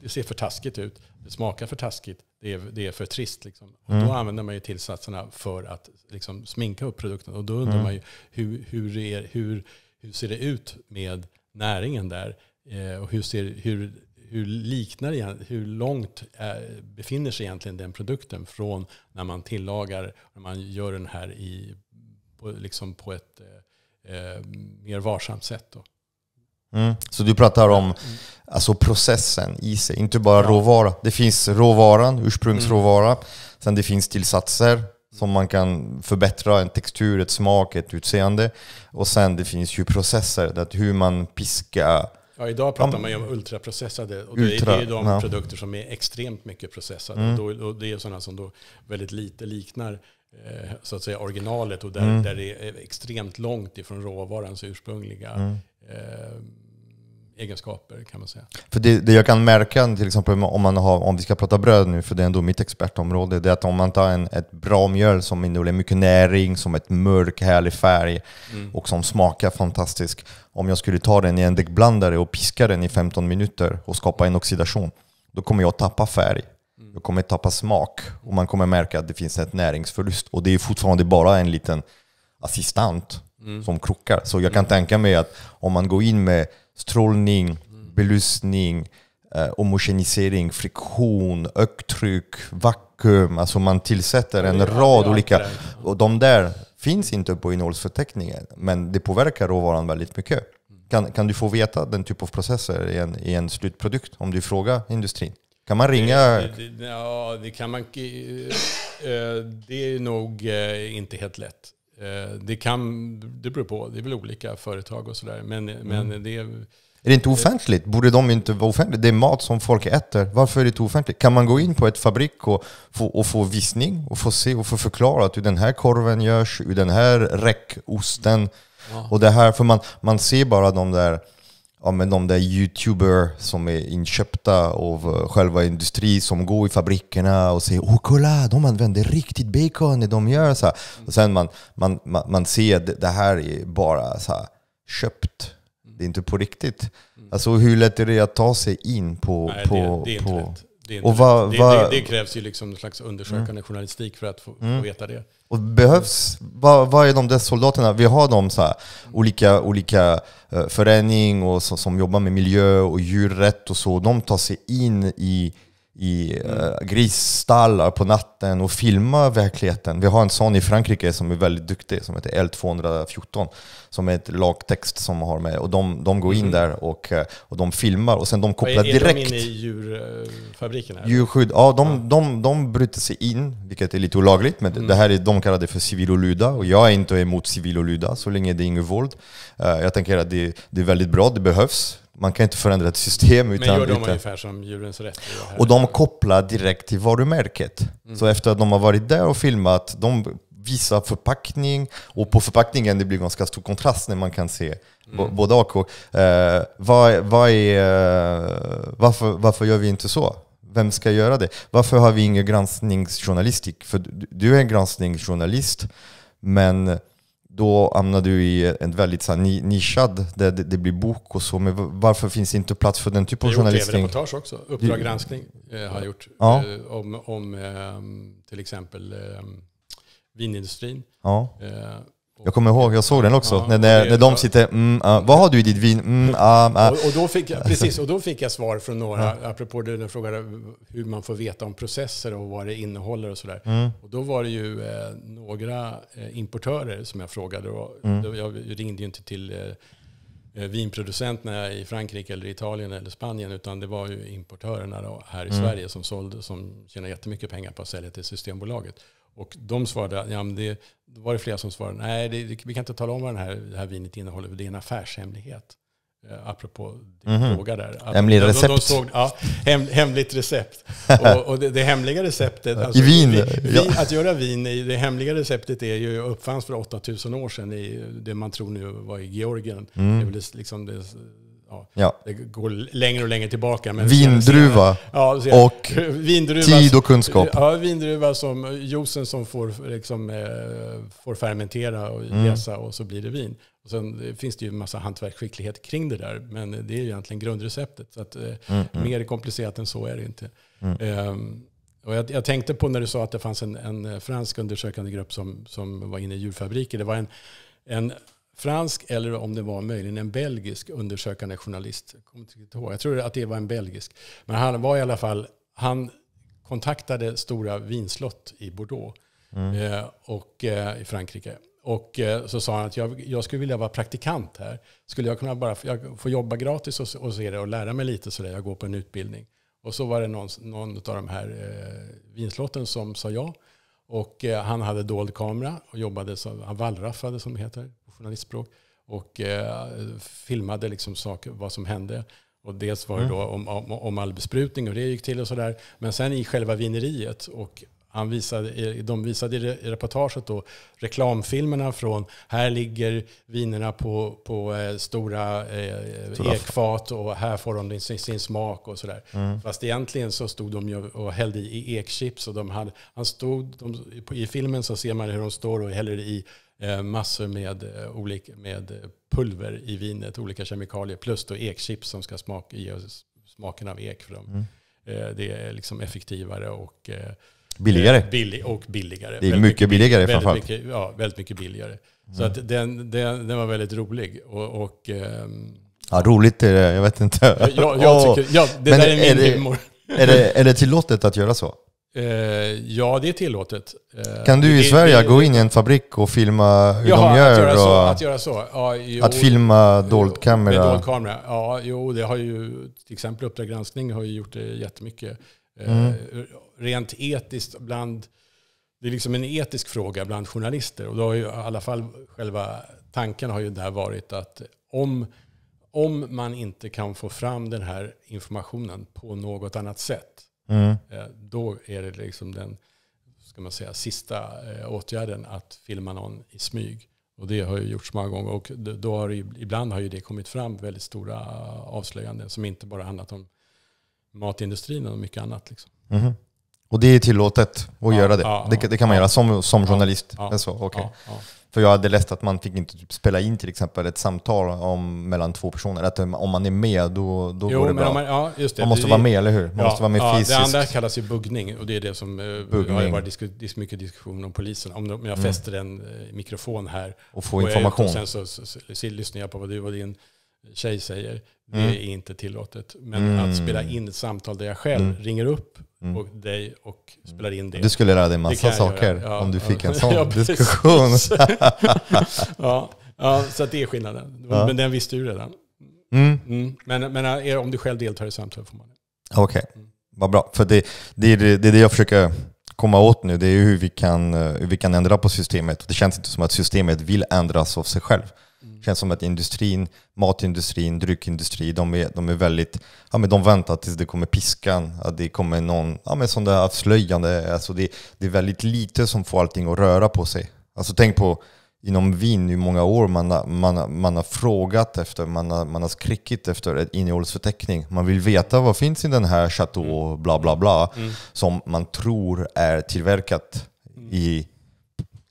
det ser för taskigt ut, det smakar för taskigt, det är, det är för trist. Liksom. Och mm. Då använder man ju tillsatserna för att liksom, sminka upp produkten. Och då undrar mm. man ju hur, hur, är, hur, hur ser det ut med näringen där? Eh, och hur, ser, hur, hur liknar hur långt är, eh, befinner sig egentligen den produkten från när man tillagar, när man gör den här i, på, liksom på ett eh, eh mer varsamt sätt? Då? Mm. Så du pratar om alltså processen i sig, inte bara ja. råvara. Det finns råvaran, ursprungsråvara, mm. sen det finns tillsatser som man kan förbättra, en textur, ett smak, ett utseende. Och sen det finns ju processer, det hur man piskar. Ja, idag pratar ja. man ju om ultraprocessade och Ultra, det är ju de ja. produkter som är extremt mycket processade. Mm. Då, och det är sådana som då väldigt lite liknar eh, så att säga originalet och där, mm. där det är extremt långt ifrån råvarans ursprungliga mm. Eh, egenskaper kan man säga. För det, det, jag kan märka, till exempel om, man har, om vi ska prata bröd nu, för det är ändå mitt expertområde, det är att om man tar en, ett bra mjöl som innehåller mycket näring, som ett mörk härlig färg mm. och som smakar fantastiskt. Om jag skulle ta den i en däckblandare och piska den i 15 minuter och skapa en oxidation, då kommer jag tappa färg. Mm. Jag kommer tappa smak och man kommer märka att det finns en näringsförlust. Och det är fortfarande bara en liten assistent mm. som krockar. Så jag kan mm. tänka mig att om man går in med strålning, mm. belysning, eh, homogenisering, friktion, öktryck, vakuum. Alltså man tillsätter en rad olika... Och de där finns inte på innehållsförteckningen, men det påverkar råvaran väldigt mycket. Mm. Kan, kan du få veta den typen av processer i en, i en slutprodukt om du frågar industrin? Kan man ringa? Det, det, det, ja, det kan man. Eh, eh, det är nog eh, inte helt lätt. Eh, det, kan, det beror på, det är väl olika företag och sådär. Men, mm. men det är... Är det inte offentligt? Borde de inte vara offentliga? Det är mat som folk äter. Varför är det inte offentligt? Kan man gå in på ett fabrik och få, och få visning och få se och få förklarat hur den här korven görs, hur den här räckosten ja. och det här? För man, man ser bara de där ja, men de där youtuber som är inköpta av eh, själva industrin som går i fabrikerna och säger åh kolla, de använder riktigt bacon när de gör så här. Och sen man, man, man, man ser att det här är bara så här, köpt. Det är inte på riktigt. Mm. Alltså hur lätt är det att ta sig in på... Nej, på, det, det på... Det, va, va... det, det, krävs ju liksom en slags undersökande mm. journalistik för att få, mm. få veta det. Och behövs, vad, vad är de där soldaterna? Vi har de så här, olika, olika eh, föreningar som jobbar med miljö och djurrätt och så. De tar sig in i i eh, grisstallar på natten och filma verkligheten. Vi har en sån i Frankrike som är väldigt duktig, som heter L214, som är ett lagtext som har med, och de, de går in mm. där och, eh, och de filmar och sen de kopplar är, direkt... Är de inne i djurfabriken? Här? Djurskydd, ja de, De, de, bryter sig in, vilket är lite olagligt, men mm. det här är, de kallar det för civil och luda, och jag är inte emot civil och luda så länge det är inget våld. Uh, jag tänker att det, det är väldigt bra, det behövs man kan inte förändra ett system. Utan, Men gör de utan, ungefär som Djurens Rätt? Och de kopplar direkt till varumärket. Mm. Så efter att de har varit där och filmat, de visar förpackning och på förpackningen det blir ganska stor kontrast när man kan se mm. båda och. Uh, vad, vad är, uh, varför, varför gör vi inte så? Vem ska göra det? Varför har vi ingen granskningsjournalistik? För du är en granskningsjournalist, men då hamnar du i en väldigt så här, nischad, där det, det, blir bok och så. Men varför finns det inte plats för den typen av journalistik? Jag har gjort tv-reportage också. Uppdrag granskning eh, har jag gjort. Ja. Eh, om om eh, till exempel ehm, vinindustrin. Ja. Eh, jag kommer ihåg, jag såg den också. Ja, när, när, när de sitter mm, ah, vad har du i ditt vin? Mm, mm, ah, ah. Och, och, då fick jag, precis, och då fick jag svar från några, ja. apropå det du frågade hur man får veta om processer och vad det innehåller och sådär. Mm. Och då var det ju eh, några eh, importörer som jag frågade. Och mm. Jag ringde ju inte till eh, eh, vinproducenterna i Frankrike eller Italien eller Spanien, utan det var ju importörerna då, här i mm. Sverige som sålde, som tjänade jättemycket pengar på att sälja till Systembolaget. Och de svarade, ja, men det, var det flera som svarade, nej det, vi kan inte tala om vad den här, det här vinet innehåller, för det är en affärshemlighet. Eh, apropå din mm -hmm. fråga där. Hemligt recept. De, de såg, ja, hem, hemligt recept. och, och det, det, hemliga receptet... Alltså, I vin? Vi, vi, ja. Att göra vin, i, det hemliga receptet är ju, uppfanns för 8000 år sedan i det man tror nu var i Georgien. Mm. Det är väl liksom det ja, ja. det går längre och längre tillbaka. Men vindruva ja, jag, och vindruva, tid och kunskap. Ja, vindruva som juicen som får, liksom, eh, får fermentera och mm. jäsa mm. och så blir det vin. Och sen finns det ju en massa hantverksskicklighet kring det där, men det är ju egentligen grundreceptet. Så att, eh, mm, mm. Mer komplicerat än så är det inte. Mm. Ehm, och jag, jag, tänkte på när du sa att det fanns en, en fransk undersökande grupp som, som var inne i djurfabriker. Det var en, en fransk eller om det var möjligen en belgisk undersökande journalist. Jag tror att det var en belgisk. Men han var i alla fall, han kontaktade stora vinslott i Bordeaux mm. Eh, och, eh, i Frankrike. Och eh, så sa han att jag, jag, skulle vilja vara praktikant här. Skulle jag kunna bara jag få jobba gratis och, och se och lära mig lite sådär, jag går på en utbildning. Och så var det någon, någon av de här eh, vinslotten som sa ja. Och eh, han hade dold kamera och jobbade, som, han wallraffade som det heter på journalistspråk. Och eh, filmade liksom saker, vad som hände. Och dels var det mm. då om, om, om all besprutning och det gick till och sådär. Men sen i själva vineriet och han visade, de visade i reportaget då reklamfilmerna från här ligger vinerna på, på eh, stora eh, ekfat och här får de sin, sin smak och sådär. Mm. Fast egentligen så stod de ju och hällde i ekchips och de hade, han stod, de, i filmen så ser man hur de står och häller i eh, massor med, eh, med pulver i vinet, olika kemikalier, plus då ekchips som ska smaka, ge smaken av ek för dem. Mm. Eh, det är liksom effektivare och eh, Billigare. Eh, billig och billigare. Det är väldigt mycket billigare väldigt framförallt. Mycket, ja, väldigt mycket billigare. Mm. Så att den, den, den var väldigt rolig. Och, och ehm, ja, roligt är det. Jag vet inte. Ja, jag, jag tycker, ja, det Men där är min det, humor. Är det, är det tillåtet att göra så? Eh, ja, det är tillåtet. Eh, kan du i det, Sverige det, gå in i en fabrik och filma hur jaha, de gör? Att göra och, så. Att, göra så. Ja, jo, att filma dold kamera? Med dold kamera. Ja, jo, det har ju till exempel Uppdrag granskning har ju gjort det jättemycket. Eh, mm. Eh, rent etiskt bland, det är liksom en etisk fråga bland journalister. Och då har ju i alla fall själva tanken har ju där varit att om, om man inte kan få fram den här informationen på något annat sätt, mm. Eh, då är det liksom den ska man säga, sista eh, åtgärden att filma någon i smyg. Och det har ju gjorts många gånger. Och då har det, ibland har ju det kommit fram väldigt stora avslöjanden som inte bara handlat om matindustrin och mycket annat. Liksom. Mm. Och det är tillåtet att ja, göra det. Ja, det. det. kan man göra som, som journalist. Ja, alltså, okay. För jag hade läst att man fick inte typ spela in till exempel ett samtal om, mellan två personer. Att eh, om man är med då, då jo, går det bra. Man, ja, just det. man måste det, vara med, eller hur? Man måste vara med fysiskt. Det andra kallas ju buggning och det är det som eh, buggning. har varit disk, mycket diskussion om polisen. Om, om jag mm. fäster en eh, mikrofon här och får information. jag, och sen så, så, så, så, lyssnar jag på vad du och din tjej säger. Det mm. är inte tillåtet. Men mm. att spela in ett samtal där jag själv mm. ringer upp Mm. och dig och spelar in det. Du skulle lära dig massa saker ja. om du fick en sån ja, diskussion. ja, ja, så det är skillnaden. Ja. Men den visste du redan. Mm. Mm. Men, men eh, om du själv deltar i samtalet får man det. Okej, okay. Mm. vad bra. För det, det, är, det är det jag försöker komma åt nu, det är hur vi kan, eh, hur vi kan ändra på systemet. Det känns inte som att systemet vill ändras av sig själv. Mm. känns som att industrin, matindustrin, dryckindustri, de är, de är väldigt, ja men de väntar tills det kommer piskan, att det kommer någon, ja men sån där avslöjande, alltså det, det är väldigt lite som får allting att röra på sig. Alltså tänk på inom vin hur många år man, har, man, man har frågat efter, man har, man har skrikit efter en innehållsförteckning. Man vill veta vad finns i den här Chateau, mm. bla bla bla, mm. som man tror är tillverkat mm. i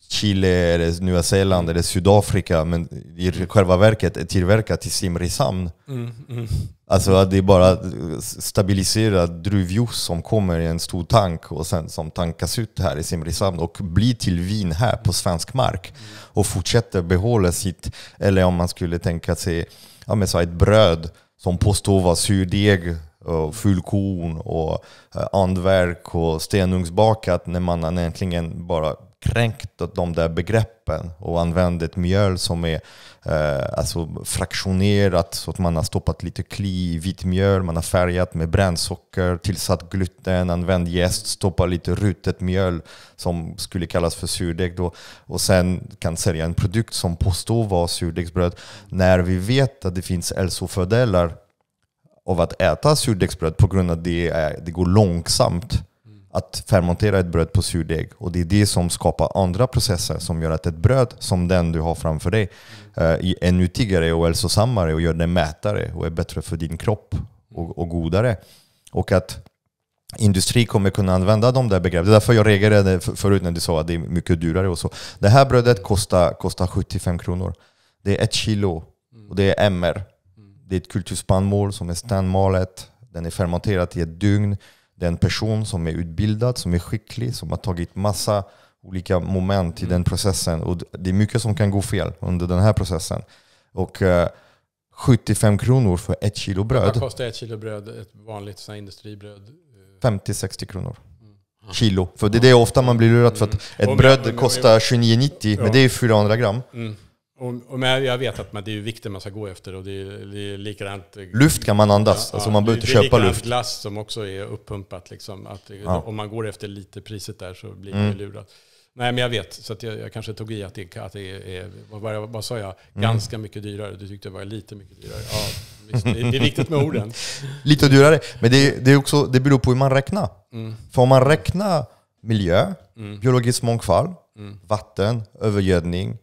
Chile, eller Nya Zeeland mm. eller Sydafrika men i själva verket är tillverkat i Simrishamn. Mm, mm. Alltså att det är bara stabiliserad druvjuice som kommer i en stor tank och sen som tankas ut här i Simrishamn och blir till vin här på svensk mark och fortsätter behålla sitt, eller om man skulle tänka sig ja, men så ett bröd som påstår vara surdeg och fullkorn och eh, andverk och stenugnsbakat när man egentligen bara kränkt de där begreppen och använt ett mjöl som är eh, alltså fraktionerat så att man har stoppat lite kli i vitt mjöl, man har färgat med brännsocker, tillsatt gluten, använt jäst, stoppat lite rutet mjöl som skulle kallas för surdeg då och sen kan sälja en produkt som påstår vara surdegsbröd när vi vet att det finns hälsofördelar av att äta surdegsbröd på grund av att det, det går långsamt att fermentera ett bröd på surdeg. Och det är det som skapar andra processer som gör att ett bröd som den du har framför dig eh, är nyttigare och hälsosammare och gör det mätare och är bättre för din kropp och, och godare. Och att industri kommer kunna använda de där begreppen. Det är därför jag reagerade förut när du sa att det är mycket dyrare och så. Det här brödet kostar, kostar 75 kronor. Det är ett kilo och det är MR. Det är ett kulturspannmål som är standmalet. Den är fermenterad i ett dygn. Den person som är utbildad, som är skicklig, som har tagit massa olika moment i mm. den processen. Och det är mycket som kan gå fel under den här processen. Och eh, 75 kronor för ett kilo bröd. Vad kostar ett kilo bröd, ett vanligt sånt industribröd? 50-60 eh, kronor. Mm. Kilo. För det är det ofta man blir lurad för att mm. ett bröd kostar 29,90 men det är 400 gram. Mm. Och, och med, jag vet att men det är vikten man ska gå efter och det är, det är likadant... Eh, luft kan man andas, ja, alltså man behöver inte köpa luft. Det är likadant glass som också är uppumpat. Liksom, att eh, ja. Om man går efter lite priset där så blir man mm. lurad. Nej, men jag vet. Så jag, jag, kanske tog i att det, att det är, vad, vad sa jag, mm. ganska mm. mycket dyrare. Du tyckte det var lite mycket dyrare. Ja, visst, det, är viktigt med orden. lite dyrare, men det, det, är också, det beror på hur man räknar. Mm. För om man räknar miljö, mm. biologisk mångfald, mm. vatten, övergödning,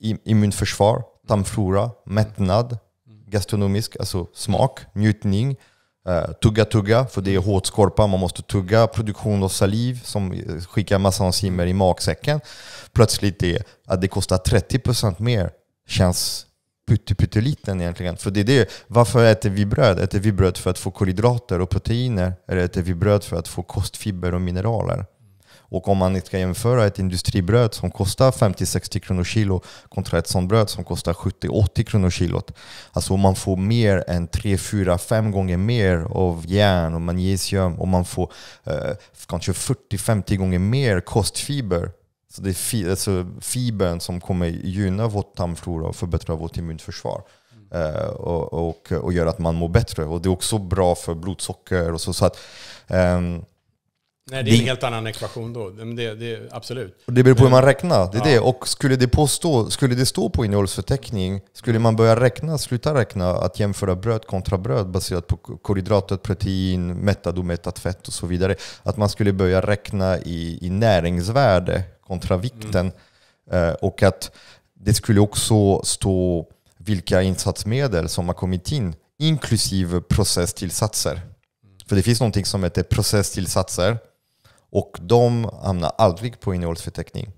immunförsvar, tarmflora, mättnad, mm. gastronomisk, alltså smak, njutning, tugga-tugga, eh, för det är skorpa, man måste tugga, produktion av saliv som skickar massa enzymer i magsäcken. Plötsligt det att det kostar 30% mer känns pytteliten egentligen. För det är det, varför äter vi bröd? Äter vi bröd för att få kolhydrater och proteiner? Eller äter vi bröd för att få kostfiber och mineraler? Och om man ska jämföra ett industribröd som kostar 50-60 kronor kilo kontra ett sånt bröd som kostar 70-80 kronor kilot. Alltså man får mer än 3-4-5 gånger mer av järn och magnesium och man får eh, kanske 40-50 gånger mer kostfiber så det är fi, alltså fibern som kommer gynna vårt tarmflora och förbättra vårt immunförsvar. Eh, och, och, och gör att man mår bättre. Och det är också bra för blodsocker. Och så, så att, um, Nej, det är en helt annan ekvation då. Det, det, absolut. Och det beror på hur eh, man räknar. Det är ja. det. Och skulle det, påstå, skulle det stå på innehållsförteckning, skulle man börja räkna, sluta räkna, att jämföra bröd kontra bröd baserat på kolhydratet protein, mättat och mättat fett och så vidare. Att man skulle börja räkna i, i näringsvärde kontra vikten. Mm. Och att det skulle också stå vilka insatsmedel som har kommit in, inklusive processtillsatser. För det finns någonting som heter processtillsatser och de hamnar aldrig på innehållsförteckning.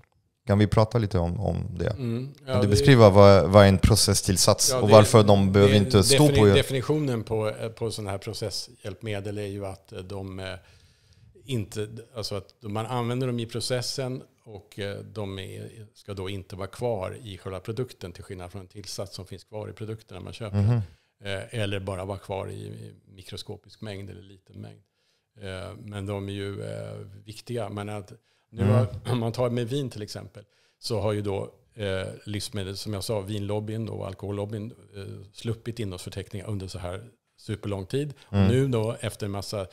Kan vi prata lite om, om det? Mm, ja, kan du beskriva vad, vad en processtillsats ja, och varför är, de behöver inte defini- stå på? Definitionen på, eh, på sådana här processhjälpmedel är ju att eh, de eh, inte, alltså att man använder dem i processen och de är, ska då inte vara kvar i själva produkten till skillnad från en tillsats som finns kvar i produkten när man köper. Mm. Eller bara vara kvar i mikroskopisk mängd eller liten mängd. Eh, men de är ju eh, viktiga. Men att nu mm. har, om man tar med vin till exempel, så har ju då eh, livsmedel, som jag sa, vinlobbyn och alkohollobbyn eh, sluppit innehållsförteckningar under så här superlång tid. Mm. nu då efter en massa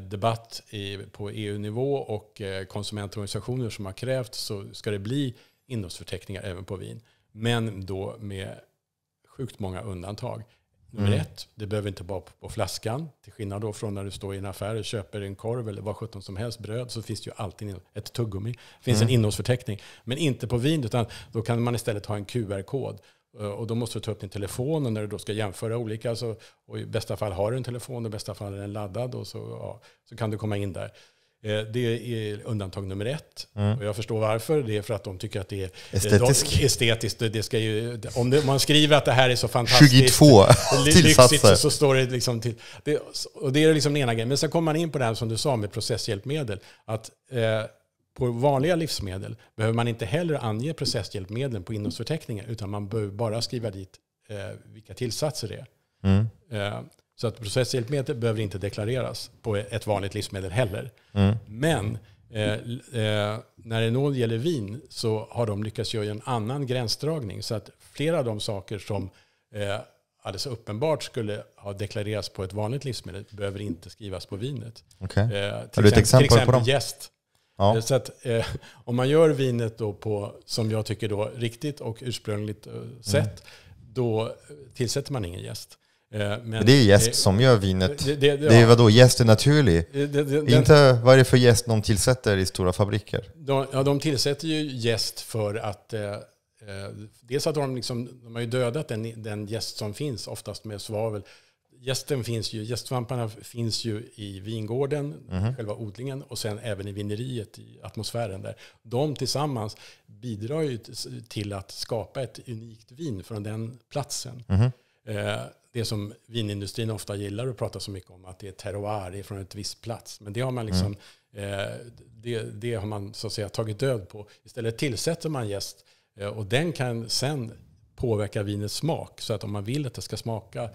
debatt i, på EU-nivå och konsumentorganisationer som har krävt så ska det bli innehållsförteckningar även på vin. Men då med sjukt många undantag. Nummer mm. ett, det behöver inte vara på flaskan. Till skillnad då från när du står i en affär och köper en korv eller vad sjutton som helst, bröd, så finns det ju alltid ett tuggummi. Det finns mm. en innehållsförteckning. Men inte på vin, utan då kan man istället ha en QR-kod. Eh, och då måste du ta upp din telefon och när du då ska jämföra olika, så, och i bästa fall har du en telefon, och i bästa fall är den laddad, och så, ja, så kan du komma in där. Eh, det är undantag nummer ett. Mm. Och jag förstår varför. Det är för att de tycker att det är Estetisk. Eh, de, estetiskt. Det ska ju, om det, man skriver att det här är så fantastiskt 22 lyxigt så står det liksom till. Det, och det är liksom den ena grejen. Men sen kommer man in på det här som du sa med processhjälpmedel. Att eh, på vanliga livsmedel behöver man inte heller ange processhjälpmedlen på innehållsförteckningen utan man behöver bara skriva dit eh, vilka tillsatser det är. Mm. Eh, så att processhjälpmedel behöver inte deklareras på ett vanligt livsmedel heller. Mm. Men eh, eh, när det någon gäller vin så har de lyckats göra en annan gränsdragning. Så att flera av de saker som eh, alldeles uppenbart skulle ha deklarerats på ett vanligt livsmedel behöver inte skrivas på vinet. Okay. Eh, till, exempel, exempel till exempel gäst. Ja. Eh, så att, eh, om man gör vinet då på, som jag tycker, då, riktigt och ursprungligt eh, sätt, mm. då tillsätter man ingen gäst. Eh, men det är jäst som gör vinet. Det, det, det, det är vadå, jäst är naturlig. Inte vad är det för jäst de tillsätter i stora fabriker? De, ja, de tillsätter ju jäst för att eh, eh dels att de, liksom, de har ju dödat den, den jäst som finns, oftast med svavel. Gästen finns ju, gästsvamparna finns ju i vingården, mm. själva odlingen, och sen även i vineriet, i atmosfären där. De tillsammans bidrar ju till att skapa ett unikt vin från den platsen. Mm. Eh, det som vinindustrin ofta gillar och pratar så mycket om, att det är terroir det är från ett visst plats. Men det har man liksom, mm. det, det, har man så att säga tagit död på. Istället tillsätter man gäst eh, och den kan sen påverka vinets smak. Så att om man vill att det ska smaka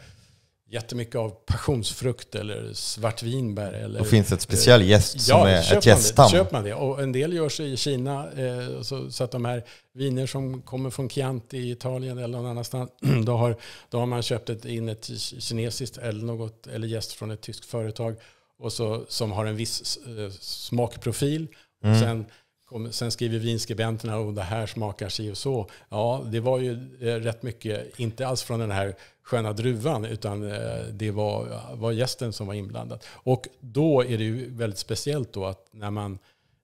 jättemycket av passionsfrukt eller svartvinbär. Eller, och finns ett speciell gäst eh, som ja, är ett gäststam. Ja, köper man det. Och en del görs i Kina. Eh, så, så, att de här viner som kommer från Chianti i Italien eller någon annanstans, då har, då har man köpt ett, in ett kinesiskt eller något, eller gäst från ett tyskt företag och så, som har en viss eh, smakprofil. Mm. Och sen, Sen skriver vinskribenterna och det här smakar si och så. Ja, det var ju eh, rätt mycket, inte alls från den här sköna druvan, utan eh, det var, var gästen som var inblandad. Och då är det ju väldigt speciellt då att när man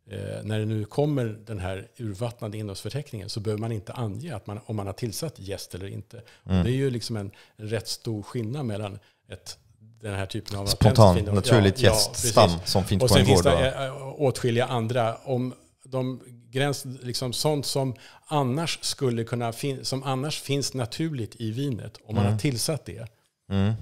eh, när det nu kommer den här urvattnade innehållsförteckningen så behöver man inte ange att man, om man har tillsatt gäst eller inte. Mm. Det är ju liksom en rätt stor skillnad mellan ett den här typen av spontan, naturligt ja, ja, som finns och på en gård. Och sen finns det åtskilliga andra. Om de gräns, liksom sånt som annars, skulle kunna som annars finns naturligt i vinet, om man har mm. tillsatt det, mm.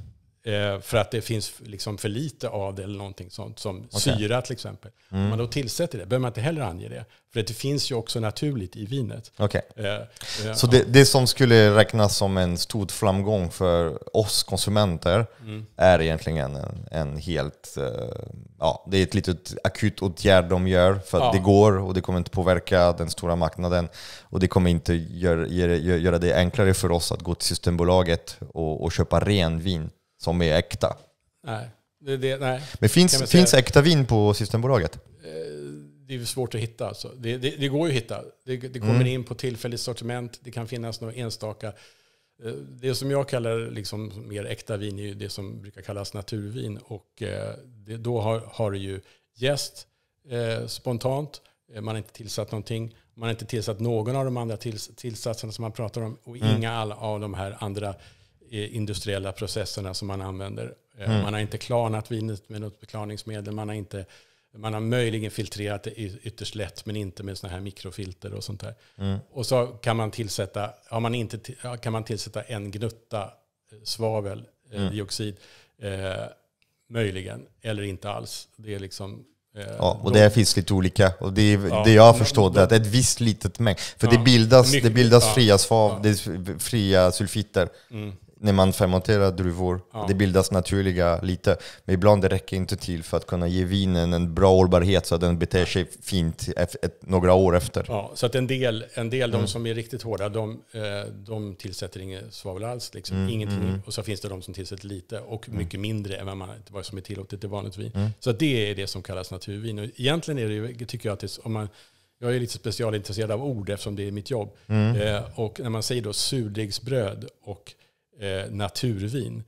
Eh, för att det finns liksom för lite av det eller någonting sånt, som okay. syra till exempel. Mm. Om man mm. då tillsätter det, behöver man inte heller ange det. För det finns ju också naturligt i vinet. Okay. Eh, eh, så det, det, som skulle räknas som en stor framgång för oss konsumenter mm. är egentligen en, en helt... Eh, ja, det är ett litet akut åtgärd de gör för att ja. det går och det kommer inte påverka den stora marknaden. Och det kommer inte gör, gör, gör, göra det enklare för oss att gå till Systembolaget och, och köpa ren vin som är äkta. Nej. Det, det, nej. Men finns, finns äkta vin på Systembolaget? Eh, det är svårt att hitta. Alltså. Det, det, det går ju att hitta. Det, det kommer mm. in på tillfälligt sortiment. Det kan finnas några enstaka. Eh, det som jag kallar liksom mer äkta vin är ju det som brukar kallas naturvin. Och eh, då har, har det ju gäst eh, spontant. Man har inte tillsatt någonting. Man har inte tillsatt någon av de andra tillsatserna som man pratar om. Och mm. inga alla av de här andra industriella processerna som man använder. Eh, mm. Man har inte klarnat vinet med något beklaringsmedel. Man har, inte, man har möjligen filtrerat det ytterst lätt, men inte med sådana här mikrofilter och sånt där. Mm. Och så kan man, tillsätta, har man inte, kan man tillsätta en gnutta eh, svaveldioxid, eh, mm. eh, möjligen, eller inte alls. Det är liksom Ja, och det finns lite olika. Och det, ja, det jag förstod är att ett visst litet mängd. För ja, det bildas, det bildas fria, svav, ja. det fria sulfiter. Mm när man fermenterar druvor, ja. det bildas naturliga lite. Men ibland det räcker inte till för att kunna ge vinen en bra hållbarhet så att den beter sig fint ett, några år efter. Ja, så att en del, en del mm. de som är riktigt hårda, de, eh, de tillsätter inget svavel alls. Liksom. Mm, Ingenting. Mm. Och så finns det de som tillsätter lite och mm. mycket mindre än vad, man, vad som är tillåtet i vanligt vin. Mm. Så det är det som kallas naturvin. Och egentligen är det ju, tycker jag att det, om man jag är lite specialintresserad av ord eftersom det är mitt jobb. Mm. Eh, och när man säger då surdegsbröd och eh, naturvin.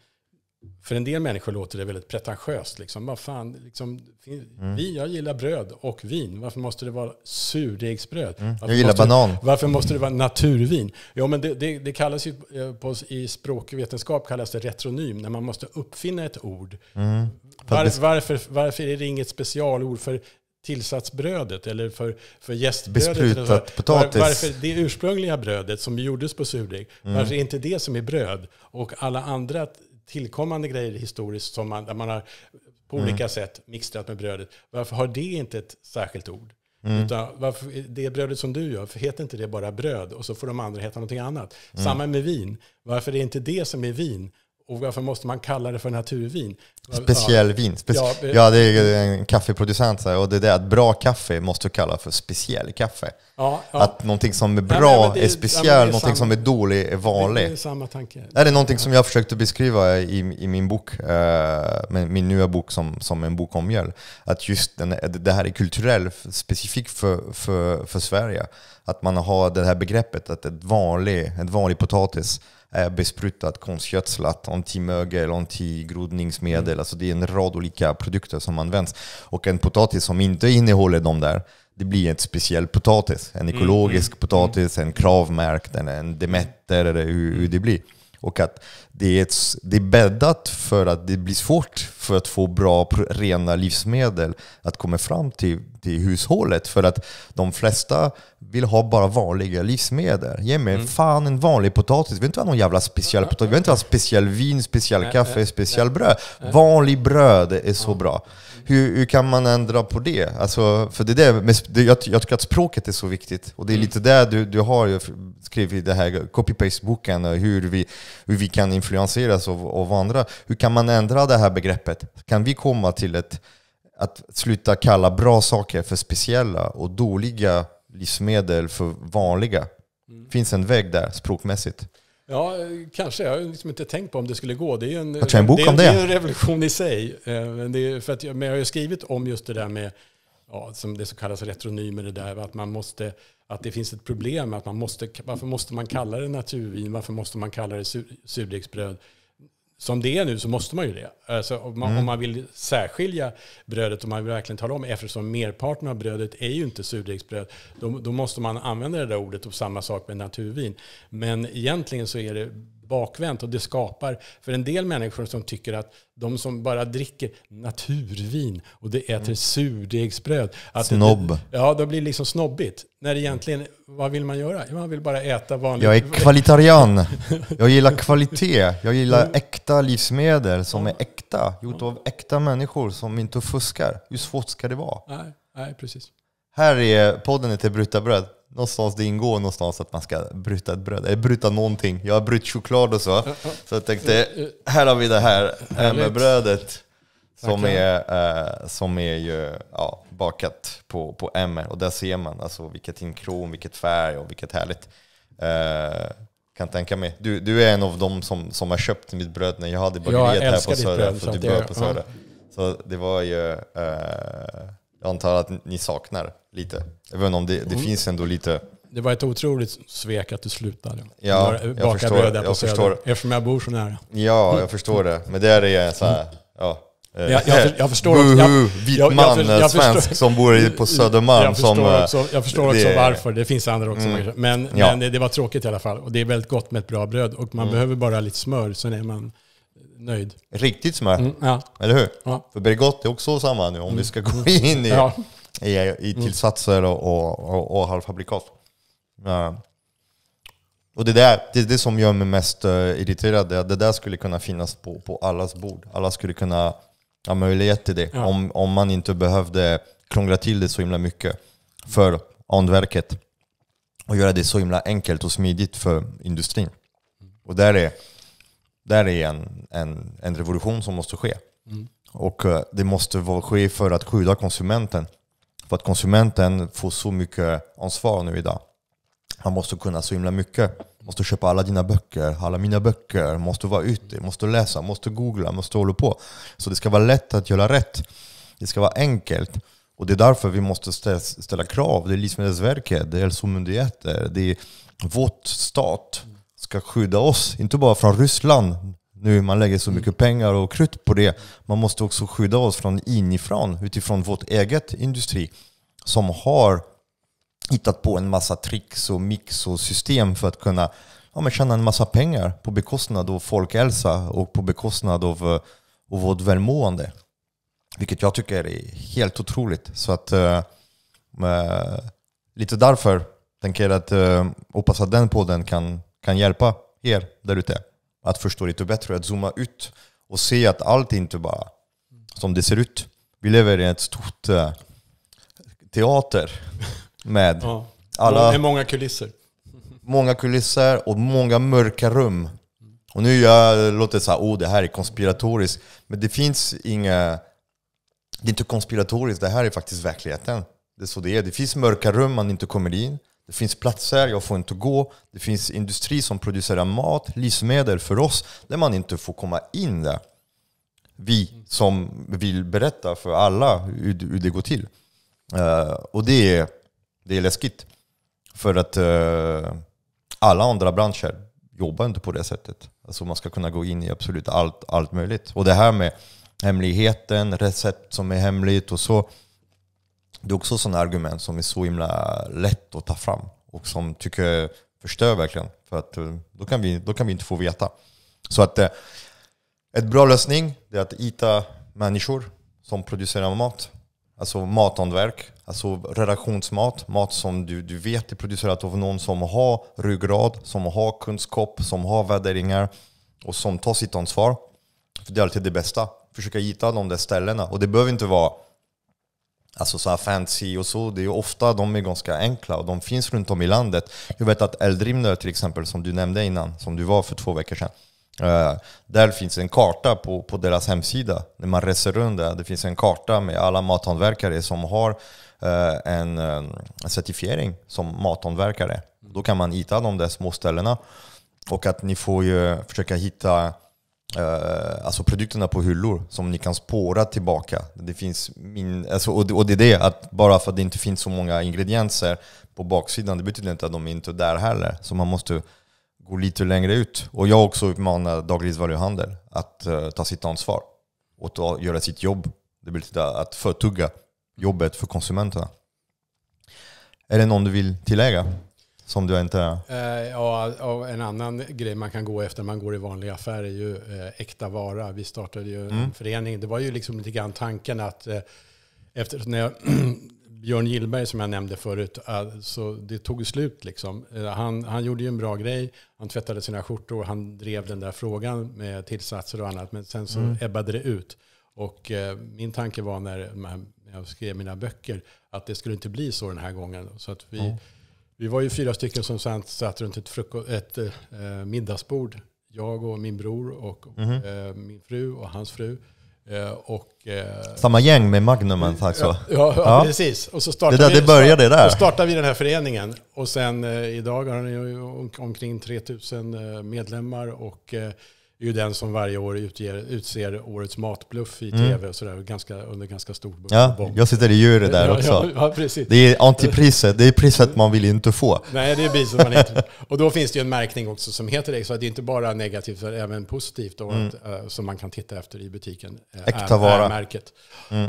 För en del människor låter det väldigt pretentiöst. Liksom. Vad fan, liksom, mm. vi, jag gillar bröd och vin. Varför måste det vara surdegsbröd? Mm. Jag gillar måste, banan. Varför måste det vara naturvin? Ja, men det, det, det kallas ju eh, på, i språkvetenskap kallas det retronym, när man måste uppfinna ett ord. Mm. Var, varför, varför är det inget specialord för tillsatsbrödet eller för, för gästbrödet. Besprutat potatis. varför det ursprungliga brödet som gjordes på surdeg, mm. varför är inte det som är bröd? Och alla andra tillkommande grejer historiskt som man, där man har på mm. olika sätt mixtrat med brödet, varför har det inte ett särskilt ord? Mm. Utan varför, det brödet som du gör, för heter inte det bara bröd? Och så får de andra heta någonting annat. Mm. Samma med vin. Varför är det inte det som är vin? Och varför måste man kalla det för naturvin? Speciell ja. vin. Speci ja, ja, det är en kaffeproducent och det är det att bra kaffe måste kallas för speciell kaffe. Ja, ja. Att någonting som är bra är, är speciell, ja, någonting samma, som är dåligt är vanligt. Det är samma tanke. Det är någonting som jag försökte beskriva i, i min bok, eh, min nya bok som, som en bok om mjöl. Att just den, det här är kulturellt specifikt för, för, för Sverige. Att man har det här begreppet att ett vanligt, ett vanligt potatis är eh, besprutat, konstgödslat, antimögel, antigrodningsmedel. Mm. Alltså det är en rad olika produkter som används. Och en potatis som inte innehåller de där, det blir en speciell potatis. En mm, ekologisk mm, mm. potatis, en kravmärkt, en Demeter eller hur, hur mm. det blir. Och att det är, ett, det är bäddat för att det blir svårt för att få bra, rena livsmedel att komma fram till, till hushållet. För att de flesta vill ha bara vanliga livsmedel. Ge mig mm. fan en vanlig potatis. Vi vill inte ha någon jävla specialpotatis. Vi vill inte ha speciell vin, speciell kaffe, speciell bröd. Vanlig bröd är så bra hur, hur, kan man ändra på det? Alltså, för det där, med, jag, jag tycker att språket är så viktigt. Och det är mm. lite där du, du har skrivit i det här copy-paste-boken, eh, hur vi, hur vi kan influenseras av, av andra. Hur kan man ändra det här begreppet? Kan vi komma till ett, att sluta kalla bra saker för speciella och dåliga livsmedel för vanliga? Mm. finns en väg där språkmässigt. Ja, kanske. Jag har liksom inte tänkt på om det skulle gå. Det är ju en, det är en, det. en revolution i sig. Eh, men, är, för att, men jag har ju skrivit om just det där med ja, som det så kallas retronymer, det där att, man måste, att det finns ett problem. Att man måste, varför måste man kalla det naturvin? Varför måste man kalla det surdegsbröd? som det är nu så måste man ju det. Alltså, om, man, mm. om man vill särskilja brödet, och man vill verkligen tala om, eftersom merparten av brödet är ju inte surdegsbröd, då, då måste man använda det där ordet och samma sak med naturvin. Men egentligen så är det bakvänt och det skapar för en del människor som tycker att de som bara dricker naturvin och det äter mm. surdegsbröd. Att Snobb. Det, ja, då blir liksom snobbigt. När egentligen, vad vill man göra? Man vill bara äta vanligt. Jag är kvalitarian. Jag gillar kvalitet. Jag gillar mm. äkta livsmedel som är äkta. Gjort av äkta människor som inte fuskar. Hur svårt ska det vara? Nej, nej precis. Här är podden till bröd någonstans det ingår någonstans att man ska bryta ett bröd, eller bryta någonting. Jag har brytt choklad och så. Så jag tänkte, här har vi det här, här med brödet. Som är, eh, som är ju ja, bakat på, på emmer och där ser man alltså vilket inkron, vilket färg och vilket härligt. Eh, kan tänka mig. Du, du är en av dem som, som har köpt mitt bröd när jag hade bageriet här på Söder. Jag älskar ditt bröd. Så, bröd på Söder. så det var ju... Eh, jag antar att ni saknar lite. Även om det, det mm. finns ändå lite... Det var ett otroligt svek att du slutade. Ja, jag förstår. Bröd där på jag förstår. Eftersom jag bor så nära. Ja, jag förstår det. Men där är jag så här, mm. ja. Eh, jag, jag, för, jag förstår också... jag, vit jag, man, jag, svensk förstår, som bor på Södermalm. Jag förstår, som, eh, också, jag förstår också varför. Det finns andra också. Mm, men, ja. men det, det, var tråkigt i alla fall. Och det är väldigt gott med ett bra bröd. Och man mm. behöver bara lite smör, sen är man nöjd. Riktigt smör, mm, ja. eller hur? Ja. För Bregott är också samma nu, om mm. vi ska gå in i, ja. i, i mm. tillsatser och, och, och, och halvfabrikat. Ja. Och det, där, det det som gör mig mest eh, irriterad, det, det där skulle kunna finnas på, på allas bord. Alla skulle kunna ha möjlighet till det, om, om man inte behövde krångla till det så himla mycket för anverket och göra det så himla enkelt och smidigt för industrin. Och där är där är en, en, en revolution som måste ske. Mm. Och eh, det måste ske för att skydda konsumenten. För att konsumenten får så mycket ansvar nu idag. Han måste kunna så himla mycket. Måste köpa alla dina böcker, alla mina böcker, måste vara ute, måste läsa, måste googla, måste hålla på. Så det ska vara lätt att göra rätt. Det ska vara enkelt. Och det är därför vi måste ställa krav. Det är Livsmedelsverket, det är hälsomyndigheter, det är vårt stat ska skydda oss, inte bara från Ryssland, nu man lägger så mm. mycket pengar och krut på det. Man måste också skydda oss från inifrån, utifrån vårt eget industri som har hittat på en massa tricks och mix och system för att kunna ja, men tjäna en massa pengar på bekostnad av folkhälsa och på bekostnad av, eh, av vårt välmående. Vilket jag tycker är helt otroligt. Så att äh, lite därför tänker jag att äh, hoppas att den podden kan kan hjälpa er där ute att förstå lite bättre, att zooma ut och se att allt inte bara som det ser ut. Vi lever i ett stort eh, teater med ja. alla... Med många kulisser. Många kulisser och många mörka rum. Och nu jag låter så oh det här är konspiratoriskt. Men det finns inga... Det är inte konspiratoriskt, det här är faktiskt verkligheten. Det är så det är. Det finns mörka rum man inte kommer in. Det finns platser, jag får inte gå. Det finns industri som producerar mat, livsmedel för oss, där man inte får komma in där. Vi som vill berätta för alla hur, hur det går till. Uh, och det är, det är läskigt. För att uh, alla andra branscher jobbar inte på det sättet. Alltså man ska kunna gå in i absolut allt, allt möjligt. Och det här med hemligheten, recept som är hemligt och så det är också sådana argument som är så himla lätt att ta fram och som tycker förstör verkligen. För att eh, då kan vi, då kan vi inte få veta. Så att eh, ett bra lösning är att hitta människor som producerar mat. Alltså mathantverk, alltså relationsmat, mat som du, du vet är producerat av någon som har ryggrad, som har kunskap, som har värderingar och som tar sitt ansvar. För det är alltid det bästa. Försöka hitta de där ställena. Och det behöver inte vara Alltså så här fantasy och så, det är ofta de är ganska enkla och de finns runt om i landet. Jag vet att Eldrimner till exempel, som du nämnde innan, som du var för två veckor sedan. Eh, där finns en karta på, på deras hemsida. När man reser runt där, det finns en karta med alla mathantverkare som har uh, en, eh, certifiering som mathantverkare. Då kan man hitta de där små ställena. Och att ni får ju försöka hitta eh, alltså produkterna på hyllor som ni kan spåra tillbaka. Det finns min, alltså, och, det, och det är det att bara för att det inte finns så många ingredienser på baksidan, det betyder inte att de inte är där heller. Så man måste gå lite längre ut. Och jag också uppmanar dagligvaruhandel att uh, ta sitt ansvar och ta, göra sitt jobb. Det betyder att förtugga jobbet för konsumenterna. Är det någon du vill tillägga? Som du inte är? Eh, ja, en annan grej man kan gå efter när man går i vanliga affärer är ju eh, äkta vara. Vi startade ju mm. en förening. Det var ju liksom lite grann tanken att eh, efter, när jag, Björn Gillberg som jag nämnde förut, alltså, det tog slut liksom. Han, han gjorde ju en bra grej. Han tvättade sina skjortor. Han drev den där frågan med tillsatser och annat. Men sen så mm. ebbade det ut. Och min tanke var när jag skrev mina böcker att det skulle inte bli så den här gången. Så att vi... Mm vi var ju fyra stycken som satt runt ett, frukos, ett eh, middagsbord. Jag och min bror och mm. eh, min fru och hans fru. Eh, och, eh, Samma gäng med Magnumen mm. alltså? Ja, ja, ja, precis. Och så startade det, där, det började där. Så startade vi den här föreningen. Och sen eh, idag har den om, omkring 3000 eh, medlemmar. Och är ju den som varje år utger, utser årets matbluff i mm. tv mm. och sådär, ganska, under ganska stort Ja, bomb. jag sitter i jury där också. Ja, ja, precis. Det är antipriset, det är priset man vill inte få. Nej, det är priset man inte Och då finns det ju en märkning också som heter det, så att det är inte bara negativt utan även positivt då, mm. att, uh, som man kan titta efter i butiken. Uh, Äkta vara. Är märket. Mm.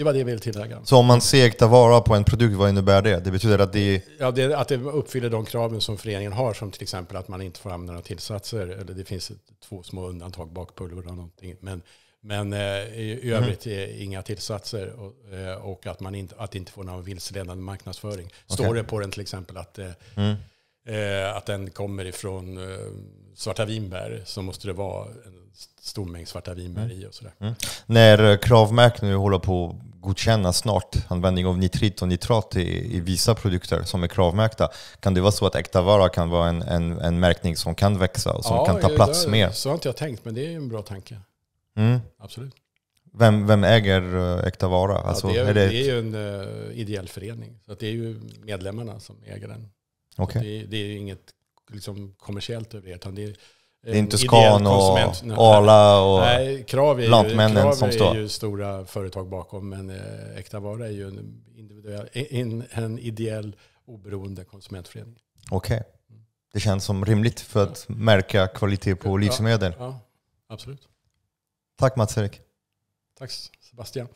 Det var det jag ville tillägga. Så om man segt tar vara på en produkt, vad innebär det? Det betyder att det... Ja, det, att det uppfyller de kraven som föreningen har, som till exempel att man inte får använda några tillsatser. Eller det finns två små undantag, bakpulver och någonting. Men, men eh, i mm-hmm. övrigt mm. inga tillsatser och, eh, och, att man inte, att inte får någon vilseledande marknadsföring. Står okay. det på den till exempel att, eh, mm. att den kommer ifrån svarta vinbär så måste det vara en stor mängd svarta vinbär mm. i och sådär. Mm. När Kravmärk nu håller på godkänna snart, användning av nitrit och nitrat i, i vissa produkter som är kravmärkta. Kan det vara så att äkta vara kan vara en, en, en märkning som kan växa och som ja, kan ta plats mer? Så har inte jag tänkt, men det är en bra tanke. Mm. Absolut. Vem, vem äger eh, Äkta Vara? Alltså, ja, det, är, är det, det, är ju en uh, ideell förening. Så det är ju medlemmarna som äger den. Okay. Det, det, är ju inget liksom, kommersiellt över det, utan det är det är inte eh, Scan och Arla och Nej, krav är Lantmännen ju, krav som står. är ju stora företag bakom, men eh, Äkta Vara är ju en, individuell, en, en ideell oberoende konsumentförening. Okej. Okay. Det känns som rimligt för att ja. märka kvalitet på livsmedel. ja absolut. Tack Mats-Erik. Tack Sebastian.